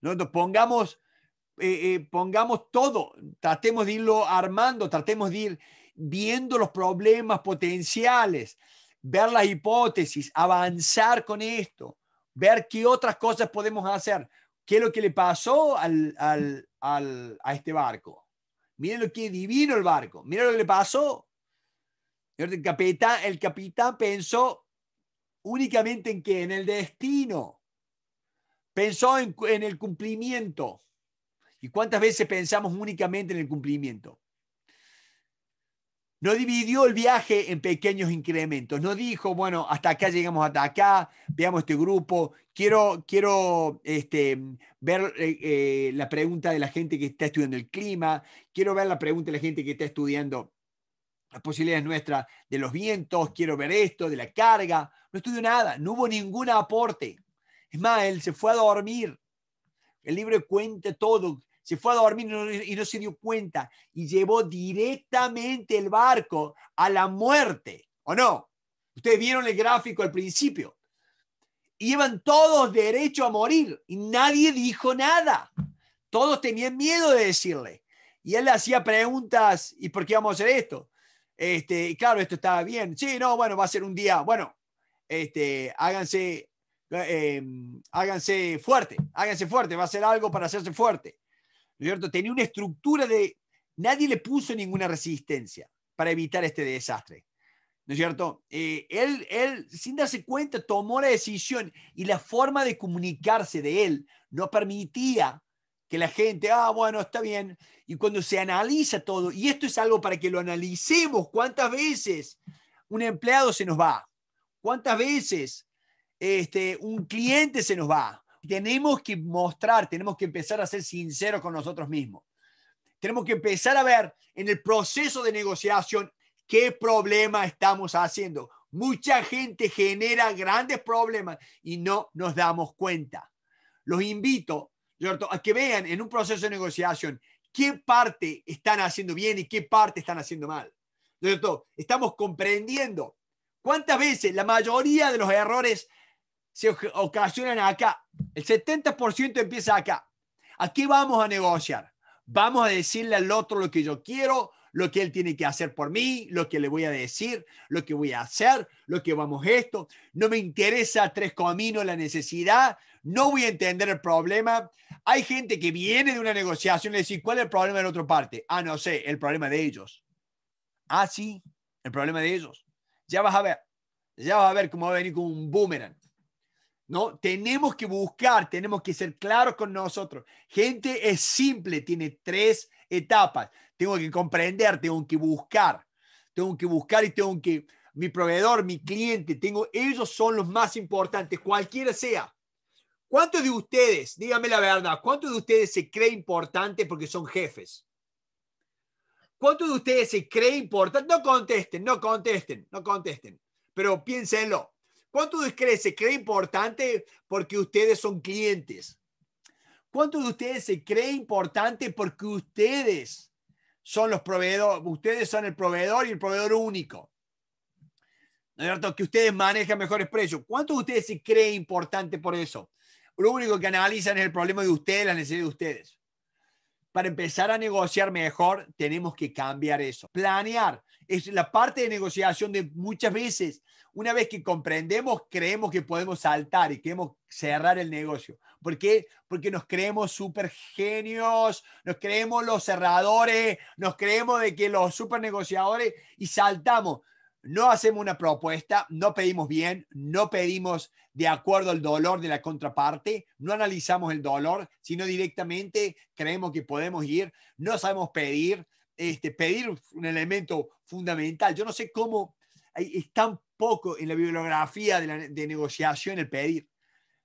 Nosotros pongamos, eh, eh, pongamos todo, tratemos de irlo armando, tratemos de ir viendo los problemas potenciales, ver las hipótesis, avanzar con esto, ver qué otras cosas podemos hacer, qué es lo que le pasó al, al, al, a este barco. Miren lo que divino el barco. Miren lo que le pasó. El capitán, el capitán pensó únicamente en qué? En el destino. Pensó en el cumplimiento. ¿Y cuántas veces pensamos únicamente en el cumplimiento? No dividió el viaje en pequeños incrementos. No dijo, bueno, hasta acá llegamos, hasta acá, veamos este grupo. Quiero, quiero este, ver eh, eh, la pregunta de la gente que está estudiando el clima. Quiero ver la pregunta de la gente que está estudiando las posibilidades nuestras de los vientos. Quiero ver esto, de la carga. No estudió nada. No hubo ningún aporte. Es más, él se fue a dormir. El libro cuenta todo, se fue a dormir y no, se dio cuenta y llevó directamente el barco a la muerte, ¿o no? Ustedes vieron el gráfico al principio. Iban todos derecho a morir y nadie dijo nada. Todos tenían miedo de decirle. Y él le hacía preguntas, ¿y por qué vamos a hacer esto? Este, y claro, esto estaba bien. Sí, no, bueno, va a ser un día, bueno, este, háganse, eh, háganse fuerte, háganse fuerte, va a ser algo para hacerse fuerte. ¿no es cierto? Tenía una estructura de... Nadie le puso ninguna resistencia para evitar este desastre. ¿No es cierto? Eh, él, él, sin darse cuenta, tomó la decisión y la forma de comunicarse de él no permitía que la gente, ah, bueno, está bien. Y cuando se analiza todo, y esto es algo para que lo analicemos, ¿cuántas veces un empleado se nos va? ¿Cuántas veces este, un cliente se nos va? tenemos que mostrar, tenemos que empezar a ser sinceros con nosotros mismos. Tenemos que empezar a ver en el proceso de negociación qué problema estamos haciendo. Mucha gente genera grandes problemas y no nos damos cuenta. Los invito a que vean en un proceso de negociación qué parte están haciendo bien y qué parte están haciendo mal. Estamos comprendiendo cuántas veces la mayoría de los errores se ocasionan acá. El 70% empieza acá. Aquí vamos a negociar. Vamos a decirle al otro lo que yo quiero, lo que él tiene que hacer por mí, lo que le voy a decir, lo que voy a hacer, lo que vamos a esto. No me interesa tres caminos la necesidad, no voy a entender el problema. Hay gente que viene de una negociación y le dice, ¿cuál es el problema de la otra parte? Ah, no sé, el problema de ellos. Ah, sí, el problema de ellos. Ya vas a ver, ya vas a ver cómo va a venir con un boomerang. ¿no? Tenemos que buscar, tenemos que ser claros con nosotros. Gente es simple, tiene tres etapas. Tengo que comprender, tengo que buscar, tengo que buscar y tengo que, mi proveedor, mi cliente, tengo, ellos son los más importantes, cualquiera sea. ¿Cuántos de ustedes, dígame la verdad, cuántos de ustedes se cree importante porque son jefes? ¿Cuántos de ustedes se cree importantes? No contesten, no contesten, no contesten, pero piénsenlo. ¿Cuántos de ustedes se cree importante porque ustedes son clientes? ¿Cuántos de ustedes se cree importante porque ustedes son los proveedores, ustedes son el proveedor y el proveedor único? ¿No es cierto? Que ustedes manejan mejores precios. ¿Cuántos de ustedes se cree importante por eso? Lo único que analizan es el problema de ustedes, la necesidad de ustedes. Para empezar a negociar mejor, tenemos que cambiar eso. Planear es la parte de negociación de muchas veces. Una vez que comprendemos, creemos que podemos saltar y queremos cerrar el negocio. ¿Por qué? Porque nos creemos super genios, nos creemos los cerradores, nos creemos de que los super negociadores y saltamos. No hacemos una propuesta, no pedimos bien, no pedimos de acuerdo al dolor de la contraparte, no analizamos el dolor, sino directamente creemos que podemos ir, no sabemos pedir, este, pedir un elemento fundamental. Yo no sé cómo es tan poco en la bibliografía de, negociación el pedir.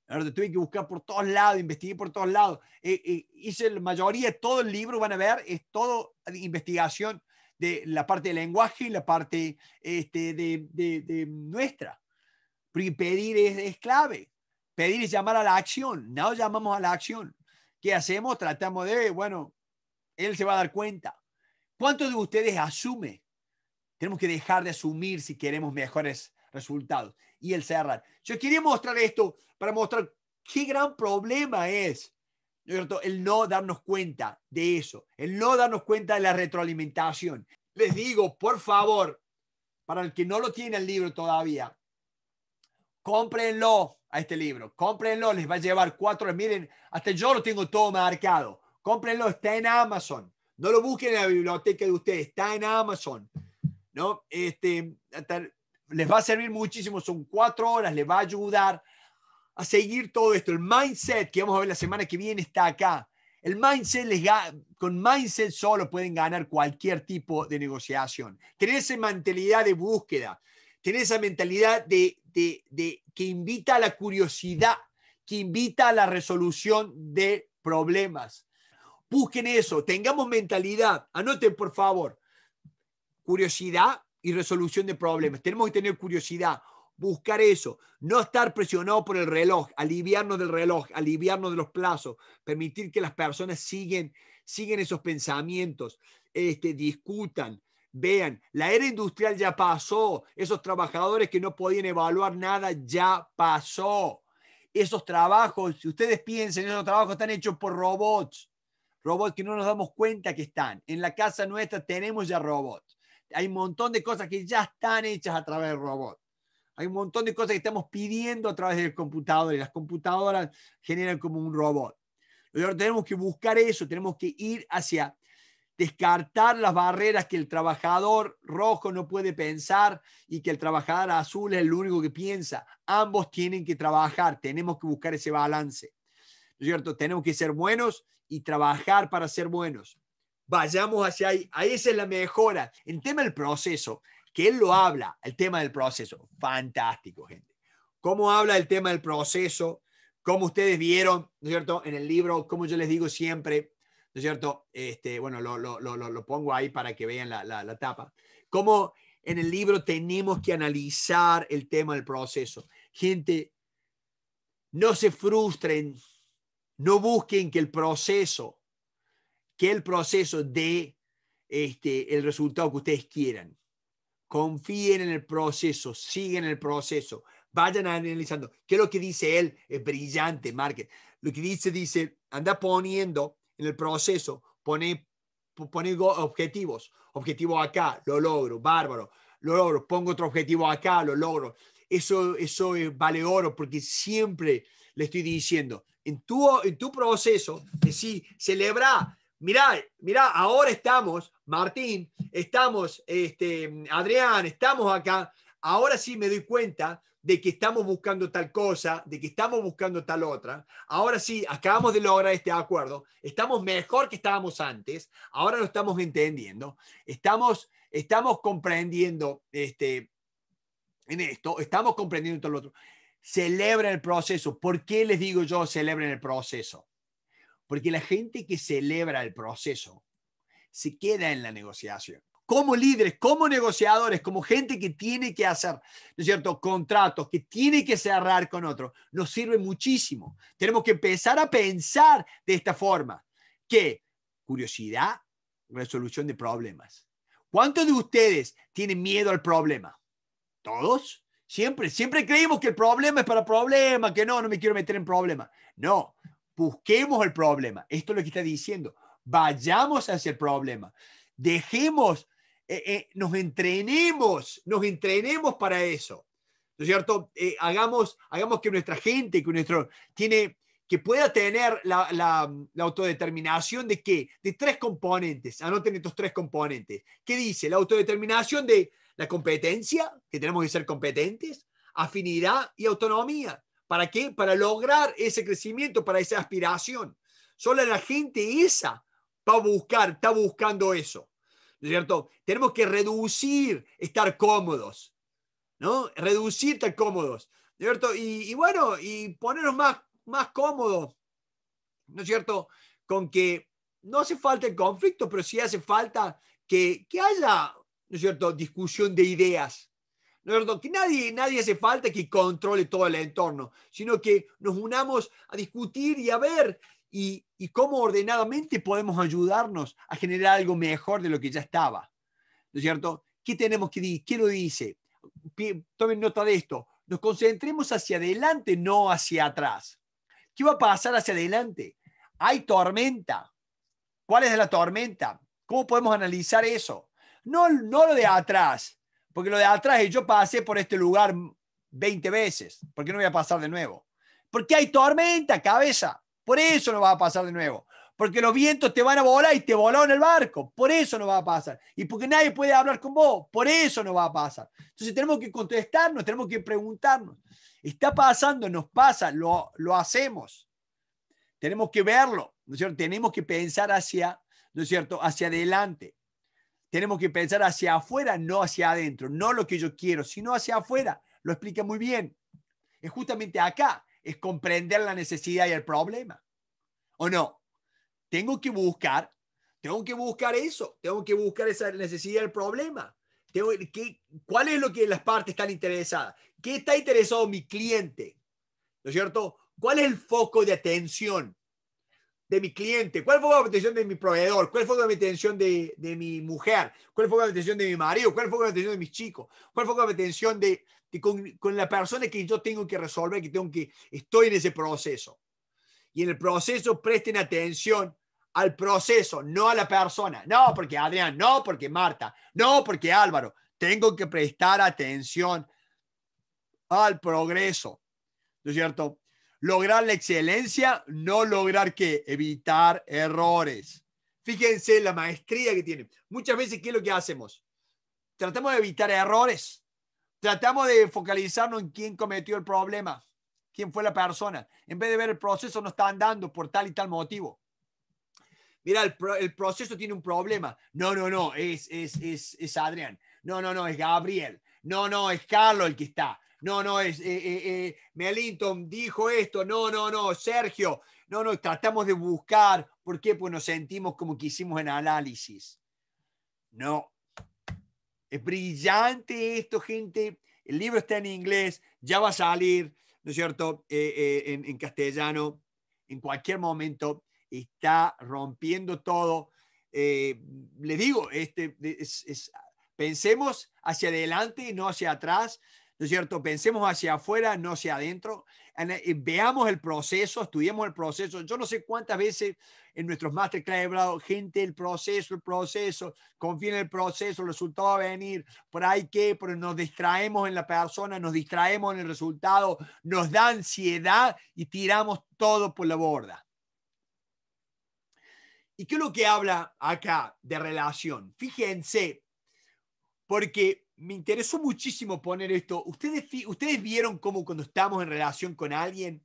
Ahora tuve que buscar por todos lados, investigué por todos lados. Eh, eh, hice la mayoría, todo el libro, van a ver, es todo investigación de la parte del lenguaje y la parte este, de, nuestra. pedir es, es, clave. Pedir es llamar a la acción. No llamamos a la acción. ¿Qué hacemos? Tratamos de, bueno, él se va a dar cuenta. ¿Cuántos de ustedes asume? Tenemos que dejar de asumir si queremos mejores resultados. Y el cerrar. Yo quería mostrar esto para mostrar qué gran problema es el no darnos cuenta de eso, el no darnos cuenta de la retroalimentación. Les digo, por favor, para el que no lo tiene el libro todavía, cómprenlo a este libro, cómprenlo, les va a llevar cuatro, miren, hasta yo lo tengo todo marcado, cómprenlo, está en Amazon no lo busquen en la biblioteca de ustedes, está en Amazon. ¿no? Este, les va a servir muchísimo, son cuatro horas, les va a ayudar a seguir todo esto. El mindset que vamos a ver la semana que viene está acá. El mindset les con mindset solo pueden ganar cualquier tipo de negociación. Tener esa mentalidad de búsqueda, tener esa mentalidad de, de, que invita a la curiosidad, que invita a la resolución de problemas. Busquen eso, tengamos mentalidad. Anoten, por favor. Curiosidad y resolución de problemas. Tenemos que tener curiosidad, buscar eso, no estar presionado por el reloj, aliviarnos del reloj, aliviarnos de los plazos, permitir que las personas siguen, siguen esos pensamientos, este, discutan, vean, la era industrial ya pasó, esos trabajadores que no podían evaluar nada ya pasó. Esos trabajos, si ustedes piensan, esos trabajos están hechos por robots robots que no nos damos cuenta que están. En la casa nuestra tenemos ya robots. Hay un montón de cosas que ya están hechas a través del robot. Hay un montón de cosas que estamos pidiendo a través del computador y las computadoras generan como un robot. tenemos que buscar eso, tenemos que ir hacia descartar las barreras que el trabajador rojo no puede pensar y que el trabajador azul es el único que piensa. Ambos tienen que trabajar, tenemos que buscar ese balance. cierto? Tenemos que ser buenos y trabajar para ser buenos. Vayamos hacia ahí. Ahí es la mejora. En tema del proceso, que él lo habla, el tema del proceso. Fantástico, gente. ¿Cómo habla el tema del proceso? Como ustedes vieron, ¿no es cierto? En el libro, como yo les digo siempre, ¿no es cierto? Este, bueno, lo, pongo ahí para que vean la, tapa. Cómo en el libro tenemos que analizar el tema del proceso. Gente, no se frustren no busquen que el proceso, que el proceso dé este, el resultado que ustedes quieran. Confíen en el proceso, sigan el proceso, vayan analizando. ¿Qué es lo que dice él? Es brillante, Market. Lo que dice, dice, anda poniendo en el proceso, pone, objetivos. Objetivo acá, lo logro, bárbaro, lo logro. Pongo otro objetivo acá, lo logro. Eso, eso vale oro porque siempre le estoy diciendo. En tu, en tu proceso, de si celebrar, mira, mira ahora estamos, Martín, estamos, este, Adrián, estamos acá, ahora sí me doy cuenta de que estamos buscando tal cosa, de que estamos buscando tal otra. Ahora sí, acabamos de lograr este acuerdo, estamos mejor que estábamos antes, ahora lo estamos entendiendo, estamos, estamos comprendiendo este, en esto, estamos comprendiendo todo lo otro celebra el proceso. ¿Por qué les digo yo celebren el proceso? Porque la gente que celebra el proceso se queda en la negociación. Como líderes, como negociadores, como gente que tiene que hacer, ¿no es cierto?, contratos, que tiene que cerrar con otros, nos sirve muchísimo. Tenemos que empezar a pensar de esta forma, que curiosidad, resolución de problemas. ¿Cuántos de ustedes tienen miedo al problema? ¿Todos? Siempre, siempre creímos que el problema es para problema, que no, no me quiero meter en problema. No, busquemos el problema. Esto es lo que está diciendo. Vayamos hacia el problema. Dejemos, eh, eh, nos entrenemos, nos entrenemos para eso. ¿No es cierto? Eh, hagamos, hagamos que nuestra gente, que nuestro, tiene, que pueda tener la, autodeterminación de qué? De tres componentes. Anoten estos tres componentes. ¿Qué dice? La autodeterminación de la competencia, que tenemos que ser competentes, afinidad y autonomía. ¿Para qué? Para lograr ese crecimiento, para esa aspiración. Solo la gente esa va a buscar, está buscando eso. ¿No es cierto? Tenemos que reducir estar cómodos, ¿no? Reducir estar cómodos, ¿no es cierto? Y, bueno, y ponernos más, más cómodos, ¿no es cierto? Con que no hace falta el conflicto, pero sí hace falta que, que haya ¿no es cierto?, discusión de ideas. ¿No es cierto? Que nadie, nadie hace falta que controle todo el entorno, sino que nos unamos a discutir y a ver y, y cómo ordenadamente podemos ayudarnos a generar algo mejor de lo que ya estaba. ¿No es cierto? ¿Qué tenemos que decir? ¿Qué lo dice? Tomen nota de esto. Nos concentremos hacia adelante, no hacia atrás. ¿Qué va a pasar hacia adelante? Hay tormenta. ¿Cuál es la tormenta? ¿Cómo podemos analizar eso? No, lo de atrás, porque lo de atrás es yo pasé por este lugar 20 veces, porque no voy a pasar de nuevo? Porque hay tormenta, cabeza, por eso no va a pasar de nuevo. Porque los vientos te van a volar y te volaron el barco, por eso no va a pasar. Y porque nadie puede hablar con vos, por eso no va a pasar. Entonces tenemos que contestarnos, tenemos que preguntarnos. Está pasando, nos pasa, lo, hacemos. Tenemos que verlo, ¿no Tenemos que pensar hacia, ¿no es cierto?, hacia adelante. Tenemos que pensar hacia afuera, no hacia adentro, no lo que yo quiero, sino hacia afuera. Lo explica muy bien. Es justamente acá, es comprender la necesidad y el problema. ¿O no? Tengo que buscar, tengo que buscar eso, tengo que buscar esa necesidad y el problema. Tengo ¿Cuál es lo que las partes están interesadas? ¿Qué está interesado mi cliente? ¿No es cierto? ¿Cuál es el foco de atención? de mi cliente? ¿Cuál fue la atención de mi proveedor? ¿Cuál fue la atención de, mi mujer? ¿Cuál fue la atención de mi marido? ¿Cuál fue la atención de mis chicos? ¿Cuál fue la atención de, con, con, la persona que yo tengo que resolver, que tengo que, estoy en ese proceso? Y en el proceso presten atención al proceso, no a la persona. No, porque Adrián, no, porque Marta, no, porque Álvaro. Tengo que prestar atención al progreso, ¿no es cierto? lograr la excelencia, no lograr qué, evitar errores. Fíjense la maestría que tiene. Muchas veces, ¿qué es lo que hacemos? Tratamos de evitar errores. Tratamos de focalizarnos en quién cometió el problema, quién fue la persona. En vez de ver el proceso, no está andando por tal y tal motivo. Mira, el, proceso tiene un problema. No, no, no, es, es, es Adrián. No, no, no, es Gabriel. No, no, es Carlos el que está no, no, es, eh, eh, eh, Melinton dijo esto, no, no, no, Sergio, no, no, tratamos de buscar, ¿por qué? Pues nos sentimos como que hicimos en análisis. No. Es brillante esto, gente. El libro está en inglés, ya va a salir, ¿no es cierto?, eh, en, castellano, en cualquier momento está rompiendo todo. Le digo, este, pensemos hacia adelante y no hacia atrás. ¿no es cierto? Pensemos hacia afuera, no hacia adentro, eh, veamos el proceso, estudiemos el proceso. Yo no sé cuántas veces en nuestros masterclass he hablado, gente, el proceso, el proceso, confía en el proceso, el resultado va a venir, por ahí que, pero nos distraemos en la persona, nos distraemos en el resultado, nos da ansiedad y tiramos todo por la borda. ¿Y qué es lo que habla acá de relación? Fíjense, porque me interesó muchísimo poner esto. ¿Ustedes, vieron cómo cuando estamos en relación con alguien,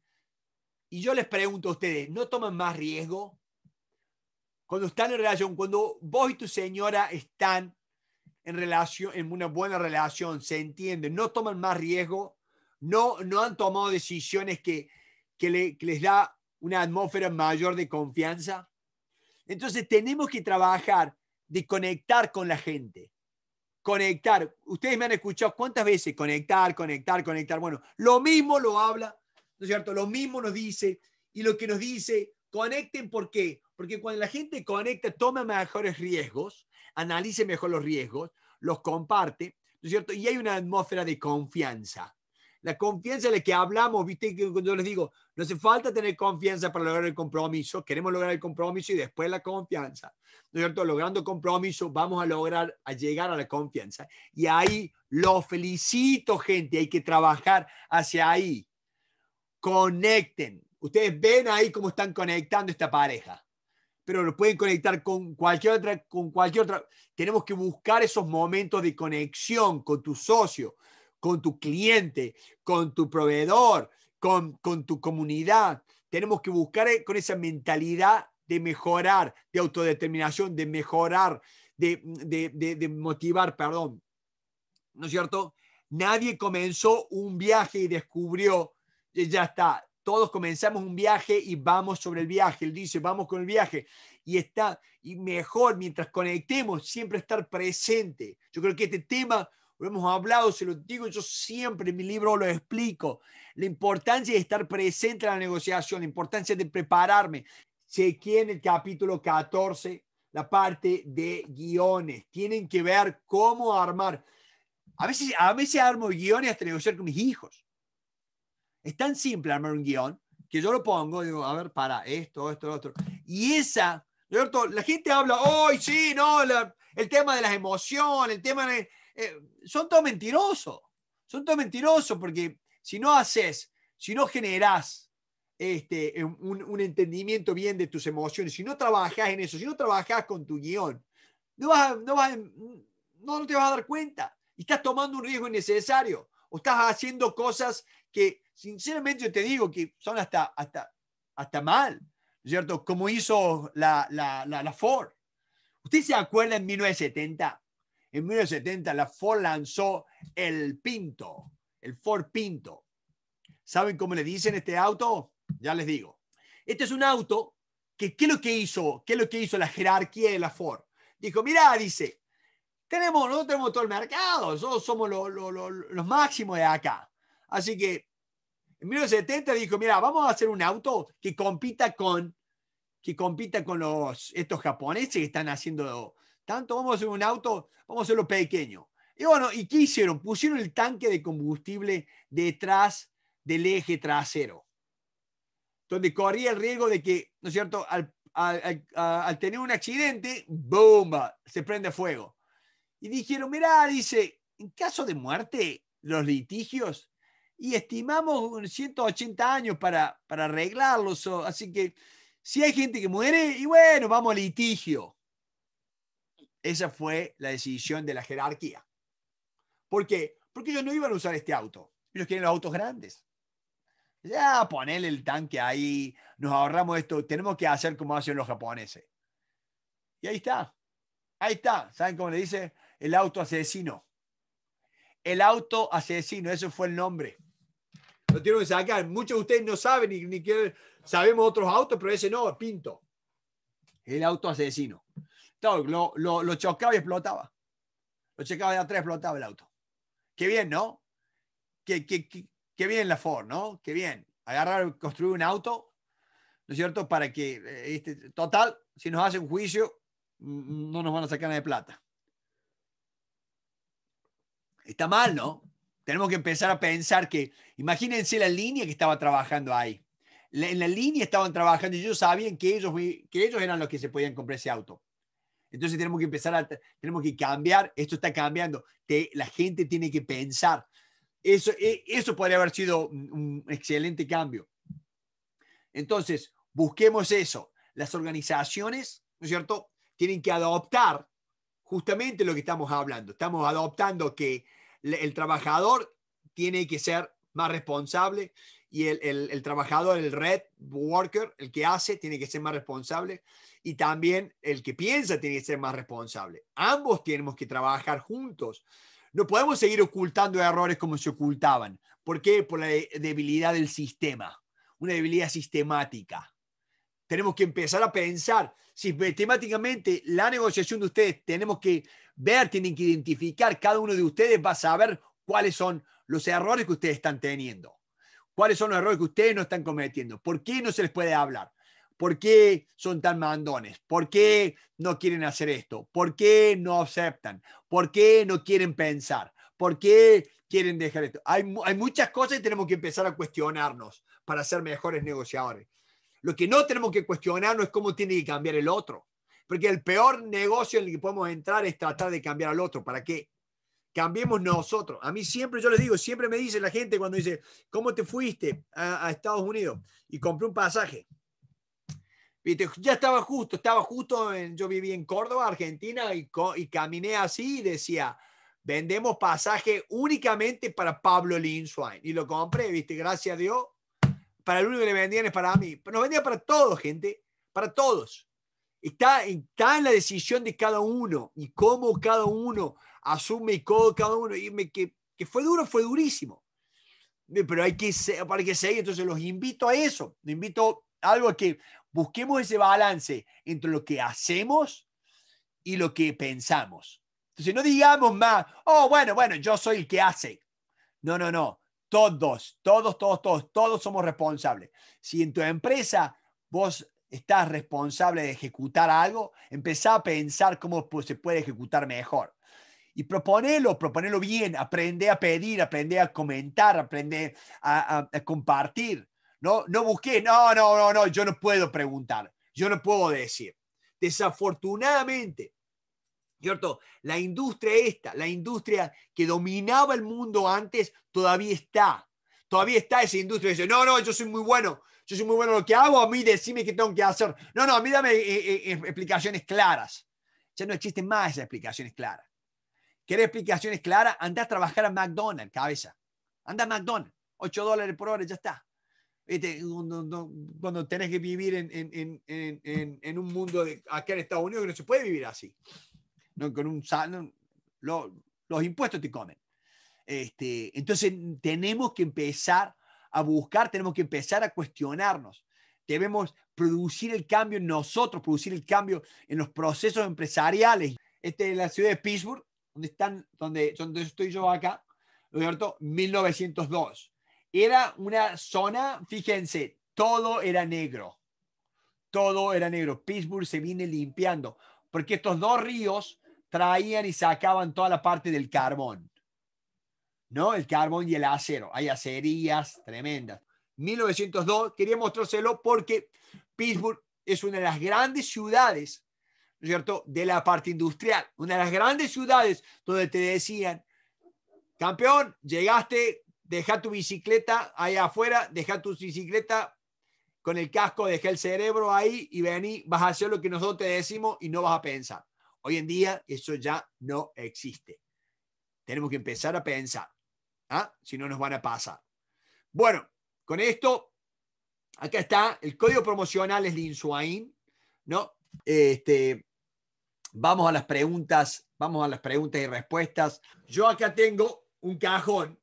y yo les pregunto a ustedes, ¿no toman más riesgo? Cuando están en relación, cuando vos y tu señora están en relación, en una buena relación, se entienden, no toman más riesgo, no, no han tomado decisiones que, que les da una atmósfera mayor de confianza. Entonces tenemos que trabajar de conectar con la gente conectar. Ustedes me han escuchado cuántas veces conectar, conectar, conectar. Bueno, lo mismo lo habla, ¿no es cierto? Lo mismo nos dice y lo que nos dice, conecten, ¿por qué? Porque cuando la gente conecta, toma mejores riesgos, analice mejor los riesgos, los comparte, ¿no es cierto? Y hay una atmósfera de confianza. La confianza de la que hablamos, viste que yo les digo, no hace falta tener confianza para lograr el compromiso, queremos lograr el compromiso y después la confianza. ¿No es cierto? Logrando compromiso vamos a lograr a llegar a la confianza. Y ahí lo felicito, gente, hay que trabajar hacia ahí. Conecten. Ustedes ven ahí cómo están conectando esta pareja pero lo pueden conectar con cualquier otra, con cualquier otra. Tenemos que buscar esos momentos de conexión con tu socio, con tu cliente, con tu proveedor, con, con tu comunidad. Tenemos que buscar eh, con esa mentalidad de mejorar, de autodeterminación, de mejorar, de, de, de, motivar, perdón. ¿No es cierto? Nadie comenzó un viaje y descubrió, ya está, todos comenzamos un viaje y vamos sobre el viaje. Él dice, vamos con el viaje. Y está, y mejor mientras conectemos, siempre estar presente. Yo creo que este tema lo hemos hablado, se lo digo yo siempre, en mi libro lo explico, la importancia de estar presente en la negociación, la importancia de prepararme. Sé que en el capítulo 14 la parte de guiones, tienen que ver cómo armar. A veces, a veces armo guiones hasta negociar con mis hijos. Es tan simple armar un guión que yo lo pongo, digo, a ver, para esto, esto, lo otro. Y esa, ¿no La gente habla, hoy sí, no, el tema de las emociones, el tema de eh, son todos mentirosos. Son todos mentirosos porque si no haces, si no generás este, un, entendimiento bien de tus emociones, si no trabajas en eso, si no trabajas con tu guión, no, vas no, vas no, te vas a dar cuenta. Y estás tomando un riesgo innecesario o estás haciendo cosas que, sinceramente, te digo que son hasta, hasta, hasta mal, ¿cierto? Como hizo la, la, la, Ford. ¿Usted se acuerda en 1970? En 1970 la Ford lanzó el Pinto, el Ford Pinto. ¿Saben cómo le dicen este auto? Ya les digo. Este es un auto que, ¿qué es lo que hizo? ¿Qué es lo que hizo la jerarquía de la Ford? Dijo, mira, dice, tenemos, nosotros tenemos todo el mercado, nosotros somos los máximos de acá. Así que en 1970 dijo, mira, vamos a hacer un auto que compita con, que compita con los, estos japoneses que están haciendo tanto, vamos a hacer un auto, vamos a hacerlo pequeño. Y bueno, ¿y qué hicieron? Pusieron el tanque de combustible detrás del eje trasero, donde corría el riesgo de que, ¿no es cierto?, al, tener un accidente, ¡bomba!, se prende fuego. Y dijeron, mirá, dice, en caso de muerte, los litigios, y estimamos 180 años para, para arreglarlos, así que si hay gente que muere, y bueno, vamos a litigio. Esa fue la decisión de la jerarquía. ¿Por qué? Porque ellos no iban a usar este auto. Ellos quieren los autos grandes. Ya, ponerle el tanque ahí, nos ahorramos esto, tenemos que hacer como hacen los japoneses. Y ahí está. Ahí está. ¿Saben cómo le dice? El auto asesino. El auto asesino, Ese fue el nombre. Lo tienen que sacar. Muchos de ustedes no saben ni, ni sabemos otros autos, pero ese no, Pinto. El auto asesino lo, chocaba y explotaba. Lo chocaba de atrás, explotaba el auto. Qué bien, ¿no? Qué, bien la Ford, ¿no? Qué bien. Agarrar, construir un auto, ¿no es cierto? Para que, eh, este, total, si nos hacen juicio, no nos van a sacar nada de plata. Está mal, ¿no? Tenemos que empezar a pensar que, imagínense la línea que estaba trabajando ahí. en la línea estaban trabajando y ellos sabían que ellos, que ellos eran los que se podían comprar ese auto. Entonces tenemos que empezar a, tenemos que cambiar, esto está cambiando, la gente tiene que pensar. Eso, e, eso podría haber sido un excelente cambio. Entonces, busquemos eso. Las organizaciones, ¿no es cierto?, tienen que adoptar justamente lo que estamos hablando. Estamos adoptando que el trabajador tiene que ser más responsable, y el, trabajador, el red worker, el que hace, tiene que ser más responsable y también el que piensa tiene que ser más responsable. Ambos tenemos que trabajar juntos. No podemos seguir ocultando errores como se ocultaban. ¿Por qué? Por la debilidad del sistema, una debilidad sistemática. Tenemos que empezar a pensar sistemáticamente la negociación de ustedes. Tenemos que ver, tienen que identificar, cada uno de ustedes va a saber cuáles son los errores que ustedes están teniendo. ¿Cuáles son los errores que ustedes no están cometiendo? ¿Por qué no se les puede hablar? ¿Por qué son tan mandones? ¿Por qué no quieren hacer esto? ¿Por qué no aceptan? ¿Por qué no quieren pensar? ¿Por qué quieren dejar esto? Hay, muchas cosas que tenemos que empezar a cuestionarnos para ser mejores negociadores. Lo que no tenemos que cuestionarnos es cómo tiene que cambiar el otro. Porque el peor negocio en el que podemos entrar es tratar de cambiar al otro. ¿Para qué? cambiemos nosotros. A mí siempre, yo les digo, siempre me dice la gente cuando dice, ¿cómo te fuiste a, Estados Unidos? Y compré un pasaje. Viste, ya estaba justo, estaba justo, en, yo viví en Córdoba, Argentina, y, caminé así y decía, vendemos pasaje únicamente para Pablo Linswine. Y lo compré, viste, gracias a Dios. Para el único que le vendían es para mí. Pero nos vendían para todos, gente, para todos. Está, está en la decisión de cada uno y cómo cada uno asume y cada uno. Y me, que, fue duro, fue durísimo. Eh, pero hay que, para que seguir, entonces los invito a eso. Les invito a algo que busquemos ese balance entre lo que hacemos y lo que pensamos. Entonces no digamos más, oh, bueno, bueno, yo soy el que hace. No, no, no. Todos, todos, todos, todos, todos somos responsables. Si en tu empresa vos estás responsable de ejecutar algo, empezá a pensar cómo se puede ejecutar mejor y proponelo, proponelo bien, aprende a pedir, aprende a comentar, aprende a, compartir. No, no busqué, no, no, no, no, yo no puedo preguntar, yo no puedo decir. Desafortunadamente, ¿cierto? La industria esta, la industria que dominaba el mundo antes, todavía está. Todavía está esa industria dice, no, no, yo soy muy bueno, yo soy muy bueno lo que hago, a mí decime qué tengo que hacer. No, no, a mí dame eh, eh, eh, explicaciones claras. Ya no existen más esas explicaciones claras. ¿Quieres explicaciones claras? Anda a trabajar a McDonald's, cabeza. Anda a McDonald's, 8 dólares por hora, ya está. cuando, tenés que vivir en, un mundo de, acá en Estados Unidos que no se puede vivir así. No, con un los impuestos te comen. Este, entonces tenemos que empezar a buscar, tenemos que empezar a cuestionarnos. Debemos producir el cambio en nosotros, producir el cambio en los procesos empresariales. Este, la ciudad de Pittsburgh donde, están, donde, donde estoy yo acá, ¿no 1902. Era una zona, fíjense, todo era negro. Todo era negro. Pittsburgh se viene limpiando, porque estos dos ríos traían y sacaban toda la parte del carbón. ¿No? El carbón y el acero. Hay acerías tremendas. 1902, quería mostrárselo porque Pittsburgh es una de las grandes ciudades cierto?, de la parte industrial. Una de las grandes ciudades donde te decían, campeón, llegaste, deja tu bicicleta ahí afuera, deja tu bicicleta con el casco, deja el cerebro ahí y vení, vas a hacer lo que nosotros te decimos y no vas a pensar. Hoy en día eso ya no existe. Tenemos que empezar a pensar, ¿ah? si no nos van a pasar. Bueno, con esto, acá está, el código promocional es Linsuain, ¿no? Este, Vamos a las preguntas, vamos a las preguntas y respuestas. Yo acá tengo un cajón,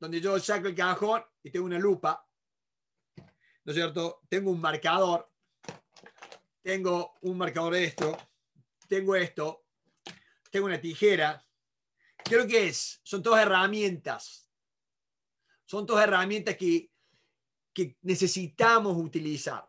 donde yo saco el cajón y tengo una lupa, ¿no es cierto? Tengo un marcador, tengo un marcador de esto, tengo esto, tengo una tijera. Creo que es, son todas herramientas. Son todas herramientas que necesitamos utilizar.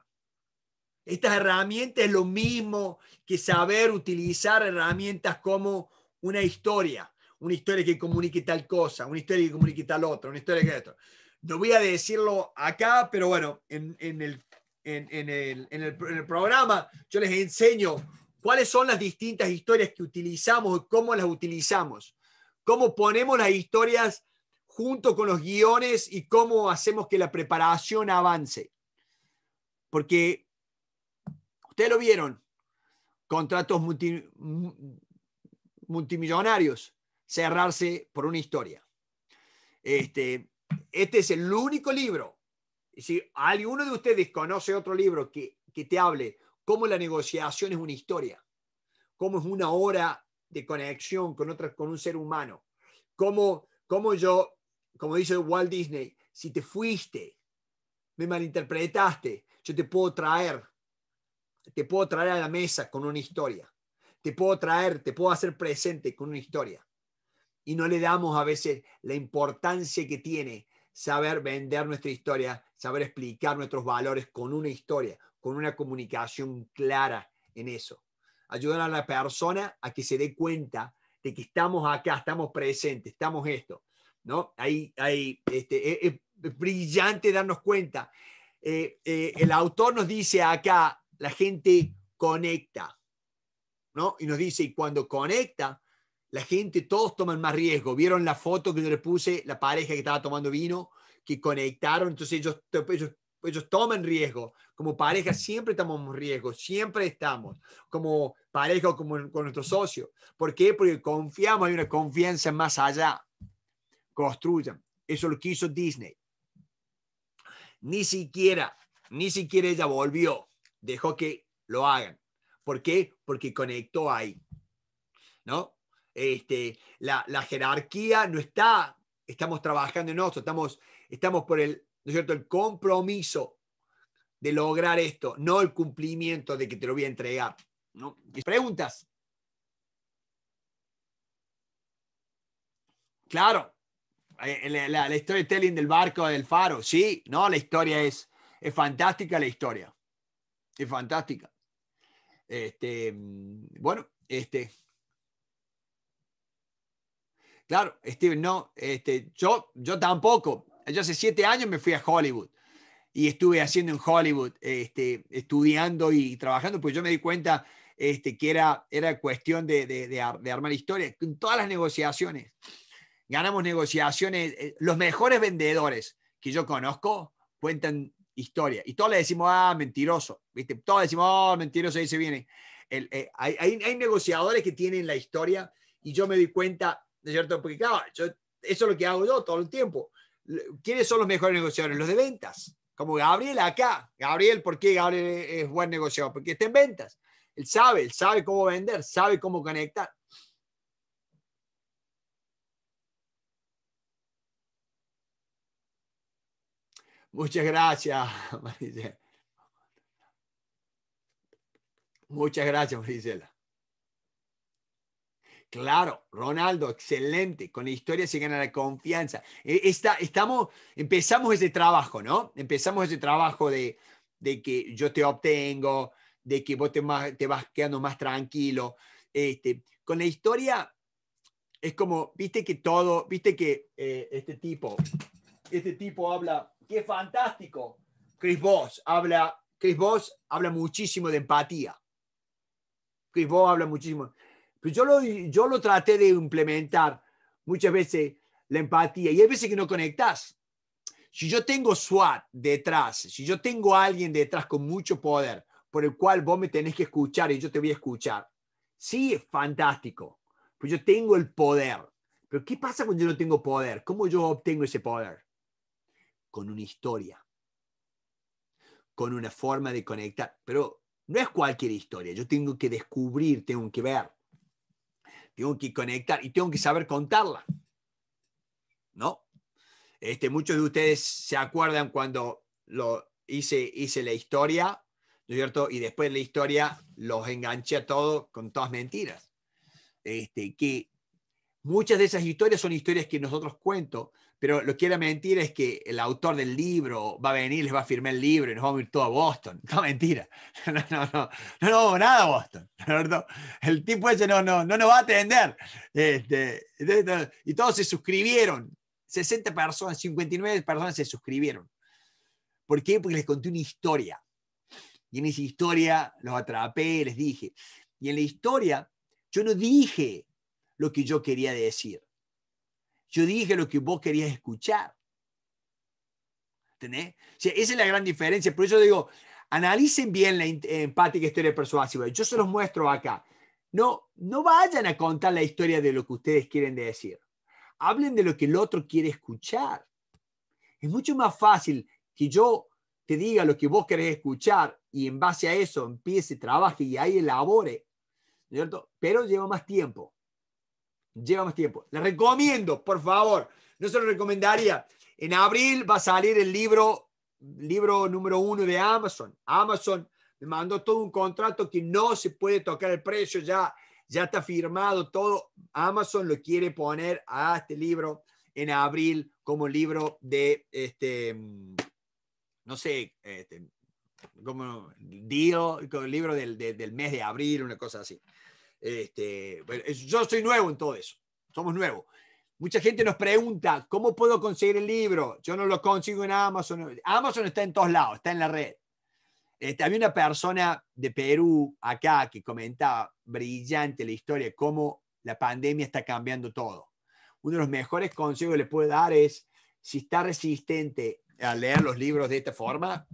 Estas herramientas es lo mismo que saber utilizar herramientas como una historia, una historia que comunique tal cosa, una historia que comunique tal otra, una historia que esto. No voy a decirlo acá, pero bueno, en, el, en, el, el, programa yo les enseño cuáles son las distintas historias que utilizamos y cómo las utilizamos, cómo ponemos las historias junto con los guiones y cómo hacemos que la preparación avance. Porque Ustedes lo vieron. Contratos multimillonarios cerrarse por una historia. Este, este es el único libro. Si alguno de ustedes conoce otro libro que, te hable cómo la negociación es una historia, cómo es una hora de conexión con, otras, con un ser humano, cómo, cómo yo, como dice Walt Disney, si te fuiste, me malinterpretaste, yo te puedo traer, te puedo traer a la mesa con una historia. Te puedo traer, te puedo hacer presente con una historia. Y no le damos a veces la importancia que tiene saber vender nuestra historia, saber explicar nuestros valores con una historia, con una comunicación clara en eso. Ayudar a la persona a que se dé cuenta de que estamos acá, estamos presentes, estamos esto. ¿no? Ahí, hay este, es, brillante darnos cuenta eh, eh, el autor nos dice acá, la gente conecta, ¿no? Y nos dice, y cuando conecta, la gente, todos toman más riesgo. ¿Vieron la foto que yo les puse, la pareja que estaba tomando vino, que conectaron? Entonces ellos, ellos, toman riesgo. Como pareja siempre tomamos riesgo, siempre estamos. Como pareja o como con nuestro socio. ¿Por qué? Porque confiamos, hay una confianza más allá. Construyan. Eso lo quiso Disney. Ni siquiera, ni siquiera ella volvió dejó que lo hagan. ¿Por qué? Porque conectó ahí. ¿No? Este, la, jerarquía no está, estamos trabajando en nosotros, estamos, estamos por el, cierto?, el compromiso de lograr esto, no el cumplimiento de que te lo voy a entregar. ¿no? ¿Preguntas? Claro, eh, eh, la, historia de telling del barco del faro, sí, no, la historia es fantástica la historia. Es fantástica. Este, mm, bueno, este. Claro, Steven, no, este, yo, yo tampoco. Yo hace siete años me fui a Hollywood y estuve haciendo en Hollywood, este, estudiando y trabajando, pues yo me di cuenta este, que era, era cuestión de, armar historias. En todas las negociaciones, ganamos negociaciones, eh, los mejores vendedores que yo conozco cuentan historia. Y todos le decimos, ah, mentiroso, ¿viste? Todos decimos, ah, mentiroso, ahí se viene. Eh, hay, negociadores que tienen la historia y yo me di cuenta, de cierto? Porque claro, yo, eso es lo que hago yo todo el tiempo. ¿Quiénes son los mejores negociadores? Los de ventas. Como Gabriel acá. Gabriel, ¿por qué Gabriel es buen negociador? Porque está en ventas. Él sabe, él sabe cómo vender, sabe cómo conectar. Muchas gracias, Maricela. Muchas gracias, Maricela. Claro, Ronaldo, excelente. Con la historia se gana la confianza. E, estamos, empezamos ese trabajo, ¿no? Empezamos ese trabajo de, que yo te obtengo, de que vos te, vas quedando más tranquilo. Este, con la historia es como, viste que todo, viste que eh, este tipo, este tipo habla ¡Qué fantástico. Chris Voss habla, Chris Voss habla muchísimo de empatía. Chris Voss habla muchísimo. Pero yo lo, yo lo traté de implementar muchas veces la empatía y hay veces que no conectas. Si yo tengo SWAT detrás, si yo tengo a alguien detrás con mucho poder, por el cual vos me tenés que escuchar y yo te voy a escuchar, sí, es fantástico, pero yo tengo el poder. Pero ¿qué pasa cuando yo no tengo poder? ¿Cómo yo obtengo ese poder? con una historia, con una forma de conectar, pero no es cualquier historia, yo tengo que descubrir, tengo que ver, tengo que conectar y tengo que saber contarla. ¿No? Este, muchos de ustedes se acuerdan cuando lo hice, hice la historia, ¿no es cierto? Y después de la historia los enganché a todos con todas mentiras. Este, que Muchas de esas historias son historias que nosotros cuento, pero lo que era mentira es que el autor del libro va a venir, les va a firmar el libro y nos vamos a ir todos a Boston. No, mentira. No, no, no. No vamos nada a Boston. El tipo ese no, no, no nos va a atender. Este, y todos se suscribieron. 60 personas, 59 personas se suscribieron. ¿Por qué? Porque les conté una historia. Y en esa historia los atrapé, les dije. Y en la historia yo no dije lo que yo quería decir. Yo dije lo que vos querías escuchar. ¿Entendés? esa es la gran diferencia. Por eso digo, analicen bien la empática historia persuasiva. Yo se los muestro acá. No, no vayan a contar la historia de lo que ustedes quieren decir. Hablen de lo que el otro quiere escuchar. Es mucho más fácil que yo te diga lo que vos querés escuchar y en base a eso empiece, trabaje y ahí elabore, ¿cierto? Pero lleva más tiempo lleva más tiempo. La recomiendo, por favor. No se lo recomendaría. En abril va a salir el libro, libro número uno de Amazon. Amazon me mandó todo un contrato que no se puede tocar el precio, ya, ya está firmado todo. Amazon lo quiere poner a este libro en abril como libro de, este, mm, no sé, este, como deal, como libro del mes de abril, una cosa así. Este, yo soy nuevo en todo eso, somos nuevos. Mucha gente nos pregunta, ¿cómo puedo conseguir el libro? Yo no lo consigo en Amazon. Amazon está en todos lados, está en la red. Este, había una persona de Perú acá que comentaba brillante la historia, cómo la pandemia está cambiando todo. Uno de los mejores consejos que le puedo dar es, si está resistente a leer los libros de esta forma,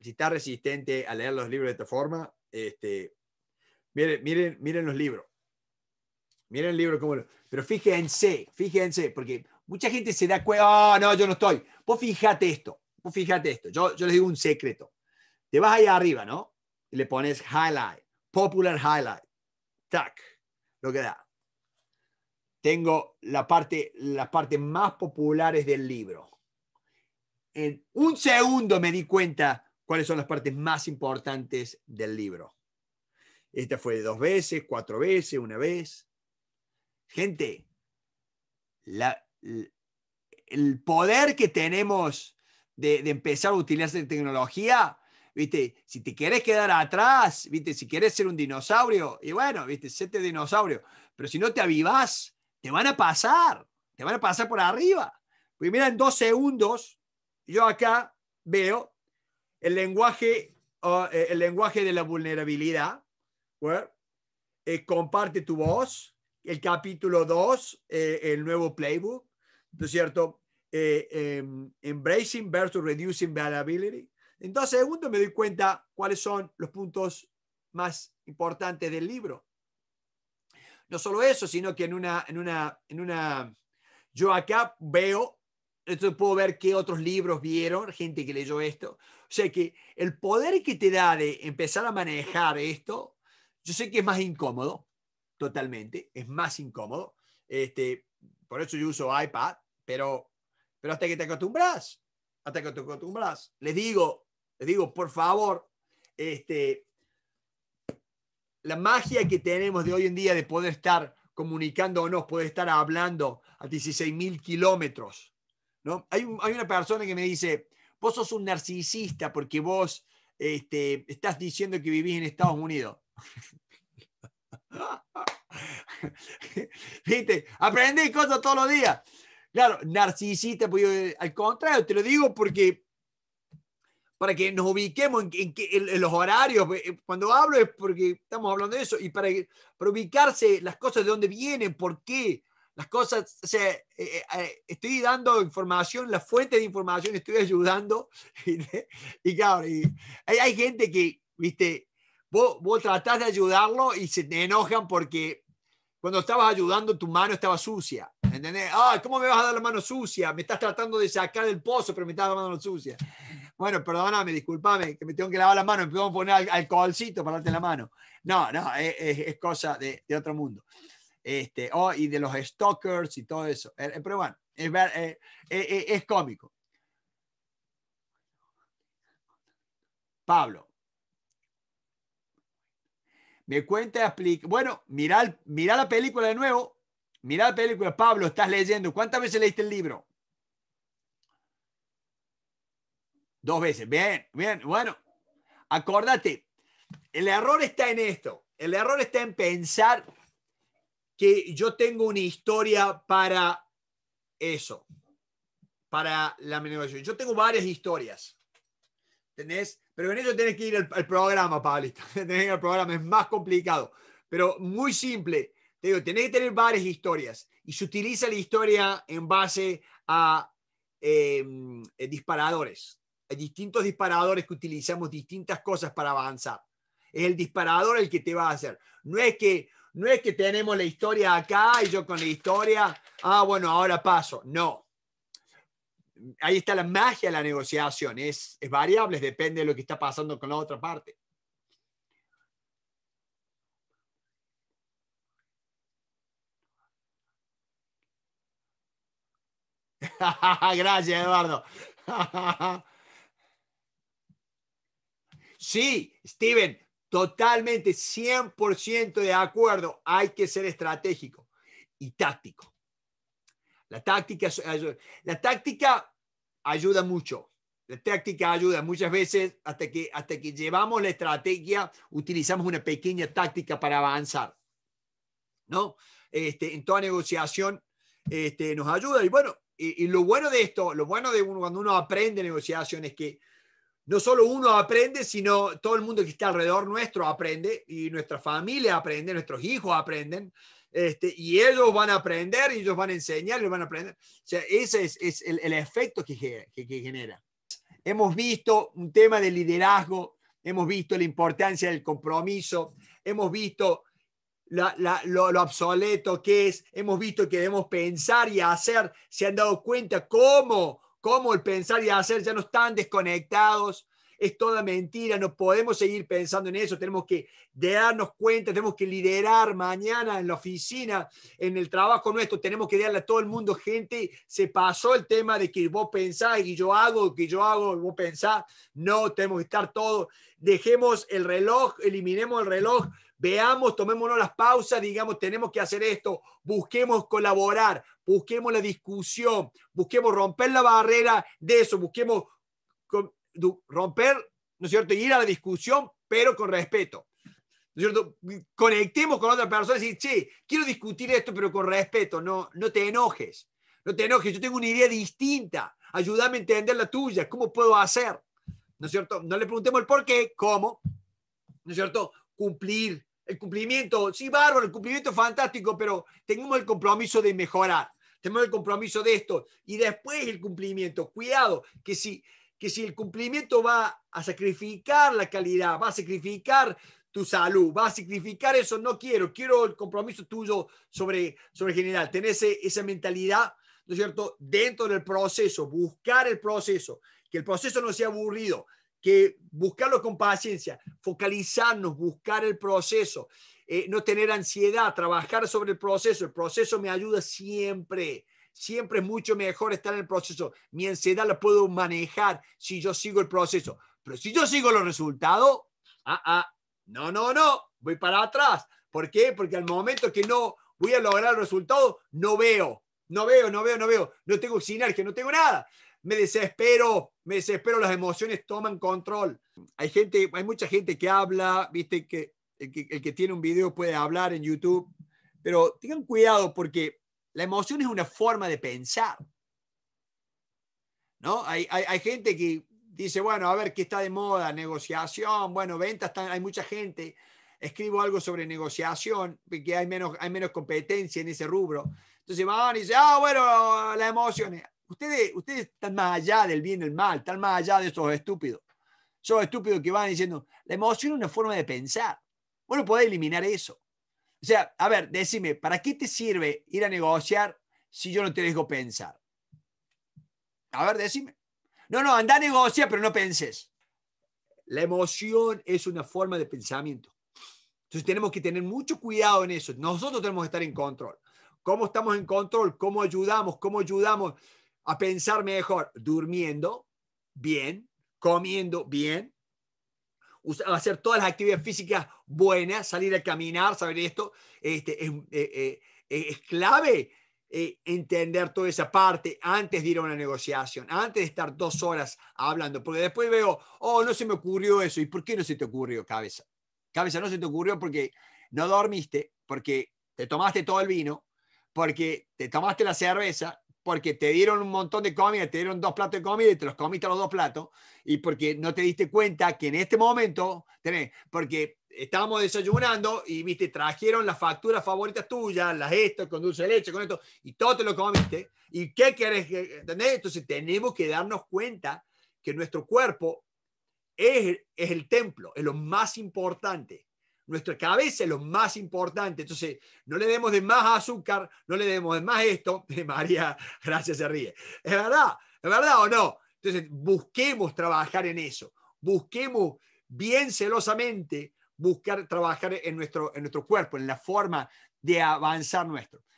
si está resistente a leer los libros de esta forma, este, Miren, miren, los libros. Miren el libro como Pero fíjense, fíjense, porque mucha gente se da cuenta, oh, no, yo no estoy. Vos fíjate esto, vos fíjate esto. Yo, yo les digo un secreto. Te vas allá arriba, ¿no? Y le pones highlight, popular highlight. Tac, lo que da. Tengo la parte, las partes más populares del libro. En un segundo me di cuenta cuáles son las partes más importantes del libro. Esta fue dos veces, cuatro veces, una vez. Gente, el poder que tenemos de, empezar a utilizar esta tecnología, ¿viste? Si te quieres quedar atrás, ¿viste? Si quieres ser un dinosaurio, y bueno, ¿viste? Sete dinosaurio. Pero si no te avivas, te van a pasar, te van a pasar por arriba. Pues mira, en dos segundos, yo acá veo el lenguaje, oh, eh, el lenguaje de la vulnerabilidad, eh, comparte tu voz, el capítulo 2, eh, el nuevo playbook, ¿no es cierto? Eh, em, embracing versus reducing variability. Entonces, segundo, me doy cuenta cuáles son los puntos más importantes del libro. No solo eso, sino que en una, en una, en una, yo acá veo, entonces puedo ver qué otros libros vieron, gente que leyó esto. O sea que el poder que te da de empezar a manejar esto yo sé que es más incómodo, totalmente, es más incómodo. Este, por eso yo uso iPad, pero, pero hasta que te acostumbras, hasta que te acostumbras, les digo, les digo, por favor, este, la magia que tenemos de hoy en día de poder estar comunicando o comunicándonos, poder estar hablando a 16.000 kilómetros. ¿no? Hay, una persona que me dice, vos sos un narcisista porque vos este, estás diciendo que vivís en Estados Unidos. Viste, aprendí cosas todos los días. Claro, narcisista, pues al contrario, te lo digo porque para que nos ubiquemos en, los horarios. Pues, eh, cuando hablo es porque estamos hablando de eso y para, ubicarse las cosas de dónde vienen, por qué las cosas, o sea, eh, eh, estoy dando información, la fuente de información, estoy ayudando y, claro, hay, hay, gente que, viste, Vos, tratás de ayudarlo y se te enojan porque cuando estabas ayudando tu mano estaba sucia. ¿Entendés? Ah, ¿cómo me vas a dar la mano sucia? Me estás tratando de sacar del pozo, pero me estás dando la mano sucia. Bueno, perdóname, discúlpame, que me tengo que lavar la mano, me puedo poner poner alcoholcito para darte la mano. No, no, es, cosa de, otro mundo. Este, oh, y de los stalkers y todo eso. Eh, eh, pero bueno, es eh, cómico. Pablo, me cuenta, explica. Bueno, mira, mira la película de nuevo. Mira la película. Pablo, estás leyendo. ¿Cuántas veces leíste el libro? Dos veces. Bien, bien. Bueno, acuérdate. el error está en esto. El error está en pensar que yo tengo una historia para eso, para la negociación. Yo tengo varias historias. ¿Tenés? Pero en eso tenés que ir al, programa, Pablito. Tenés que ir al programa, es más complicado. Pero muy simple. Te digo, tenés que tener varias historias. Y se utiliza la historia en base a em, eh, disparadores. Hay distintos disparadores que utilizamos distintas cosas para avanzar. Es el disparador el que te va a hacer. No es que, no es que tenemos la historia acá y yo con la historia, ah, bueno, ahora paso. No, ahí está la magia de la negociación, es, variable, depende de lo que está pasando con la otra parte. Gracias, Eduardo. sí, Steven, totalmente, 100% de acuerdo. Hay que ser estratégico y táctico. La táctica, la táctica ayuda mucho. La táctica ayuda muchas veces hasta que, hasta que llevamos la estrategia, utilizamos una pequeña táctica para avanzar. ¿No? Este, en toda negociación este, nos ayuda. Y bueno, y, lo bueno de esto, lo bueno de uno, cuando uno aprende negociación es que no solo uno aprende, sino todo el mundo que está alrededor nuestro aprende y nuestra familia aprende, nuestros hijos aprenden. Este, y ellos van a aprender, y ellos van a enseñar, ellos van a aprender. ese es, el, efecto que, genera. Hemos visto un tema de liderazgo, hemos visto la importancia del compromiso, hemos visto lo, lo, obsoleto que es, hemos visto que debemos pensar y hacer, se han dado cuenta cómo, cómo el pensar y hacer ya no están desconectados, es toda mentira, no podemos seguir pensando en eso, tenemos que darnos cuenta, tenemos que liderar mañana en la oficina, en el trabajo nuestro, tenemos que darle a todo el mundo, gente, se pasó el tema de que vos pensás y yo hago, que yo hago, vos pensás, no, tenemos que estar todos, dejemos el reloj, eliminemos el reloj, veamos, tomémonos las pausas, digamos, tenemos que hacer esto, busquemos colaborar, busquemos la discusión, busquemos romper la barrera de eso, busquemos romper, ¿no es cierto? ir a la discusión, pero con respeto. ¿No es cierto? Conectemos con otra persona y decir, sí, quiero discutir esto, pero con respeto, no, no te enojes. No te enojes, yo tengo una idea distinta. Ayúdame a entender la tuya. ¿Cómo puedo hacer? ¿No es cierto? No le preguntemos el por qué, cómo. ¿No es cierto? Cumplir. El cumplimiento, sí, bárbaro, el cumplimiento es fantástico, pero tenemos el compromiso de mejorar. Tenemos el compromiso de esto. Y después el cumplimiento. Cuidado, que si que si el cumplimiento va a sacrificar la calidad, va a sacrificar tu salud, va a sacrificar eso, no quiero, quiero el compromiso tuyo sobre, sobre general, tener esa mentalidad, ¿no es cierto?, dentro del proceso, buscar el proceso, que el proceso no sea aburrido, que buscarlo con paciencia, focalizarnos, buscar el proceso, eh, no tener ansiedad, trabajar sobre el proceso, el proceso me ayuda siempre, Siempre es mucho mejor estar en el proceso. Mi ansiedad la puedo manejar si yo sigo el proceso. Pero si yo sigo los resultados, ah, ah, no, no, no, voy para atrás. ¿Por qué? Porque al momento que no voy a lograr el resultado, no veo, no veo, no veo, no veo, no tengo sinergia, no tengo nada. Me desespero, me desespero, las emociones toman control. Hay gente, hay mucha gente que habla, viste, que, el que tiene un video puede hablar en YouTube, pero tengan cuidado porque la emoción es una forma de pensar. ¿No? Hay, hay, gente que dice, bueno, a ver qué está de moda, negociación, bueno, ventas, hay mucha gente. Escribo algo sobre negociación, porque hay menos, hay menos competencia en ese rubro. Entonces van y dicen, ah, bueno, las emociones. Ustedes, ustedes están más allá del bien y el mal, están más allá de esos estúpidos. Esos estúpidos que van diciendo, la emoción es una forma de pensar. Bueno, puede podés eliminar eso. O sea, a ver, decime, ¿para qué te sirve ir a negociar si yo no te dejo pensar? A ver, decime. No, no, anda a negociar, pero no penses. La emoción es una forma de pensamiento. Entonces tenemos que tener mucho cuidado en eso. Nosotros tenemos que estar en control. ¿Cómo estamos en control? ¿Cómo ayudamos? ¿Cómo ayudamos a pensar mejor? Durmiendo bien, comiendo bien, hacer todas las actividades físicas buenas, salir a caminar, saber esto, este, es, eh, eh, eh, clave entender toda esa parte antes de ir a una negociación, antes de estar dos horas hablando, porque después veo, oh, no se me ocurrió eso, ¿y por qué no se te ocurrió, cabeza? Cabeza, no se te ocurrió porque no dormiste, porque te tomaste todo el vino, porque te tomaste la cerveza, porque te dieron un montón de comida, te dieron dos platos de comida y te los comiste los dos platos, y porque no te diste cuenta que en este momento tenés, porque estábamos desayunando y viste, trajeron las facturas favoritas tuyas, las estas, con dulce de leche, con esto, y todo te lo comiste. ¿Y qué querés? ¿Entendés? Entonces tenemos que darnos cuenta que nuestro cuerpo es, es el templo, es lo más importante nuestra cabeza es lo más importante. Entonces, no le demos de más azúcar, no le demos de más esto. Eh, María, gracias, se ríe. Es verdad, es verdad o no. Entonces, busquemos trabajar en eso. Busquemos bien celosamente buscar trabajar en nuestro, en nuestro cuerpo, en la forma de avanzar nuestro.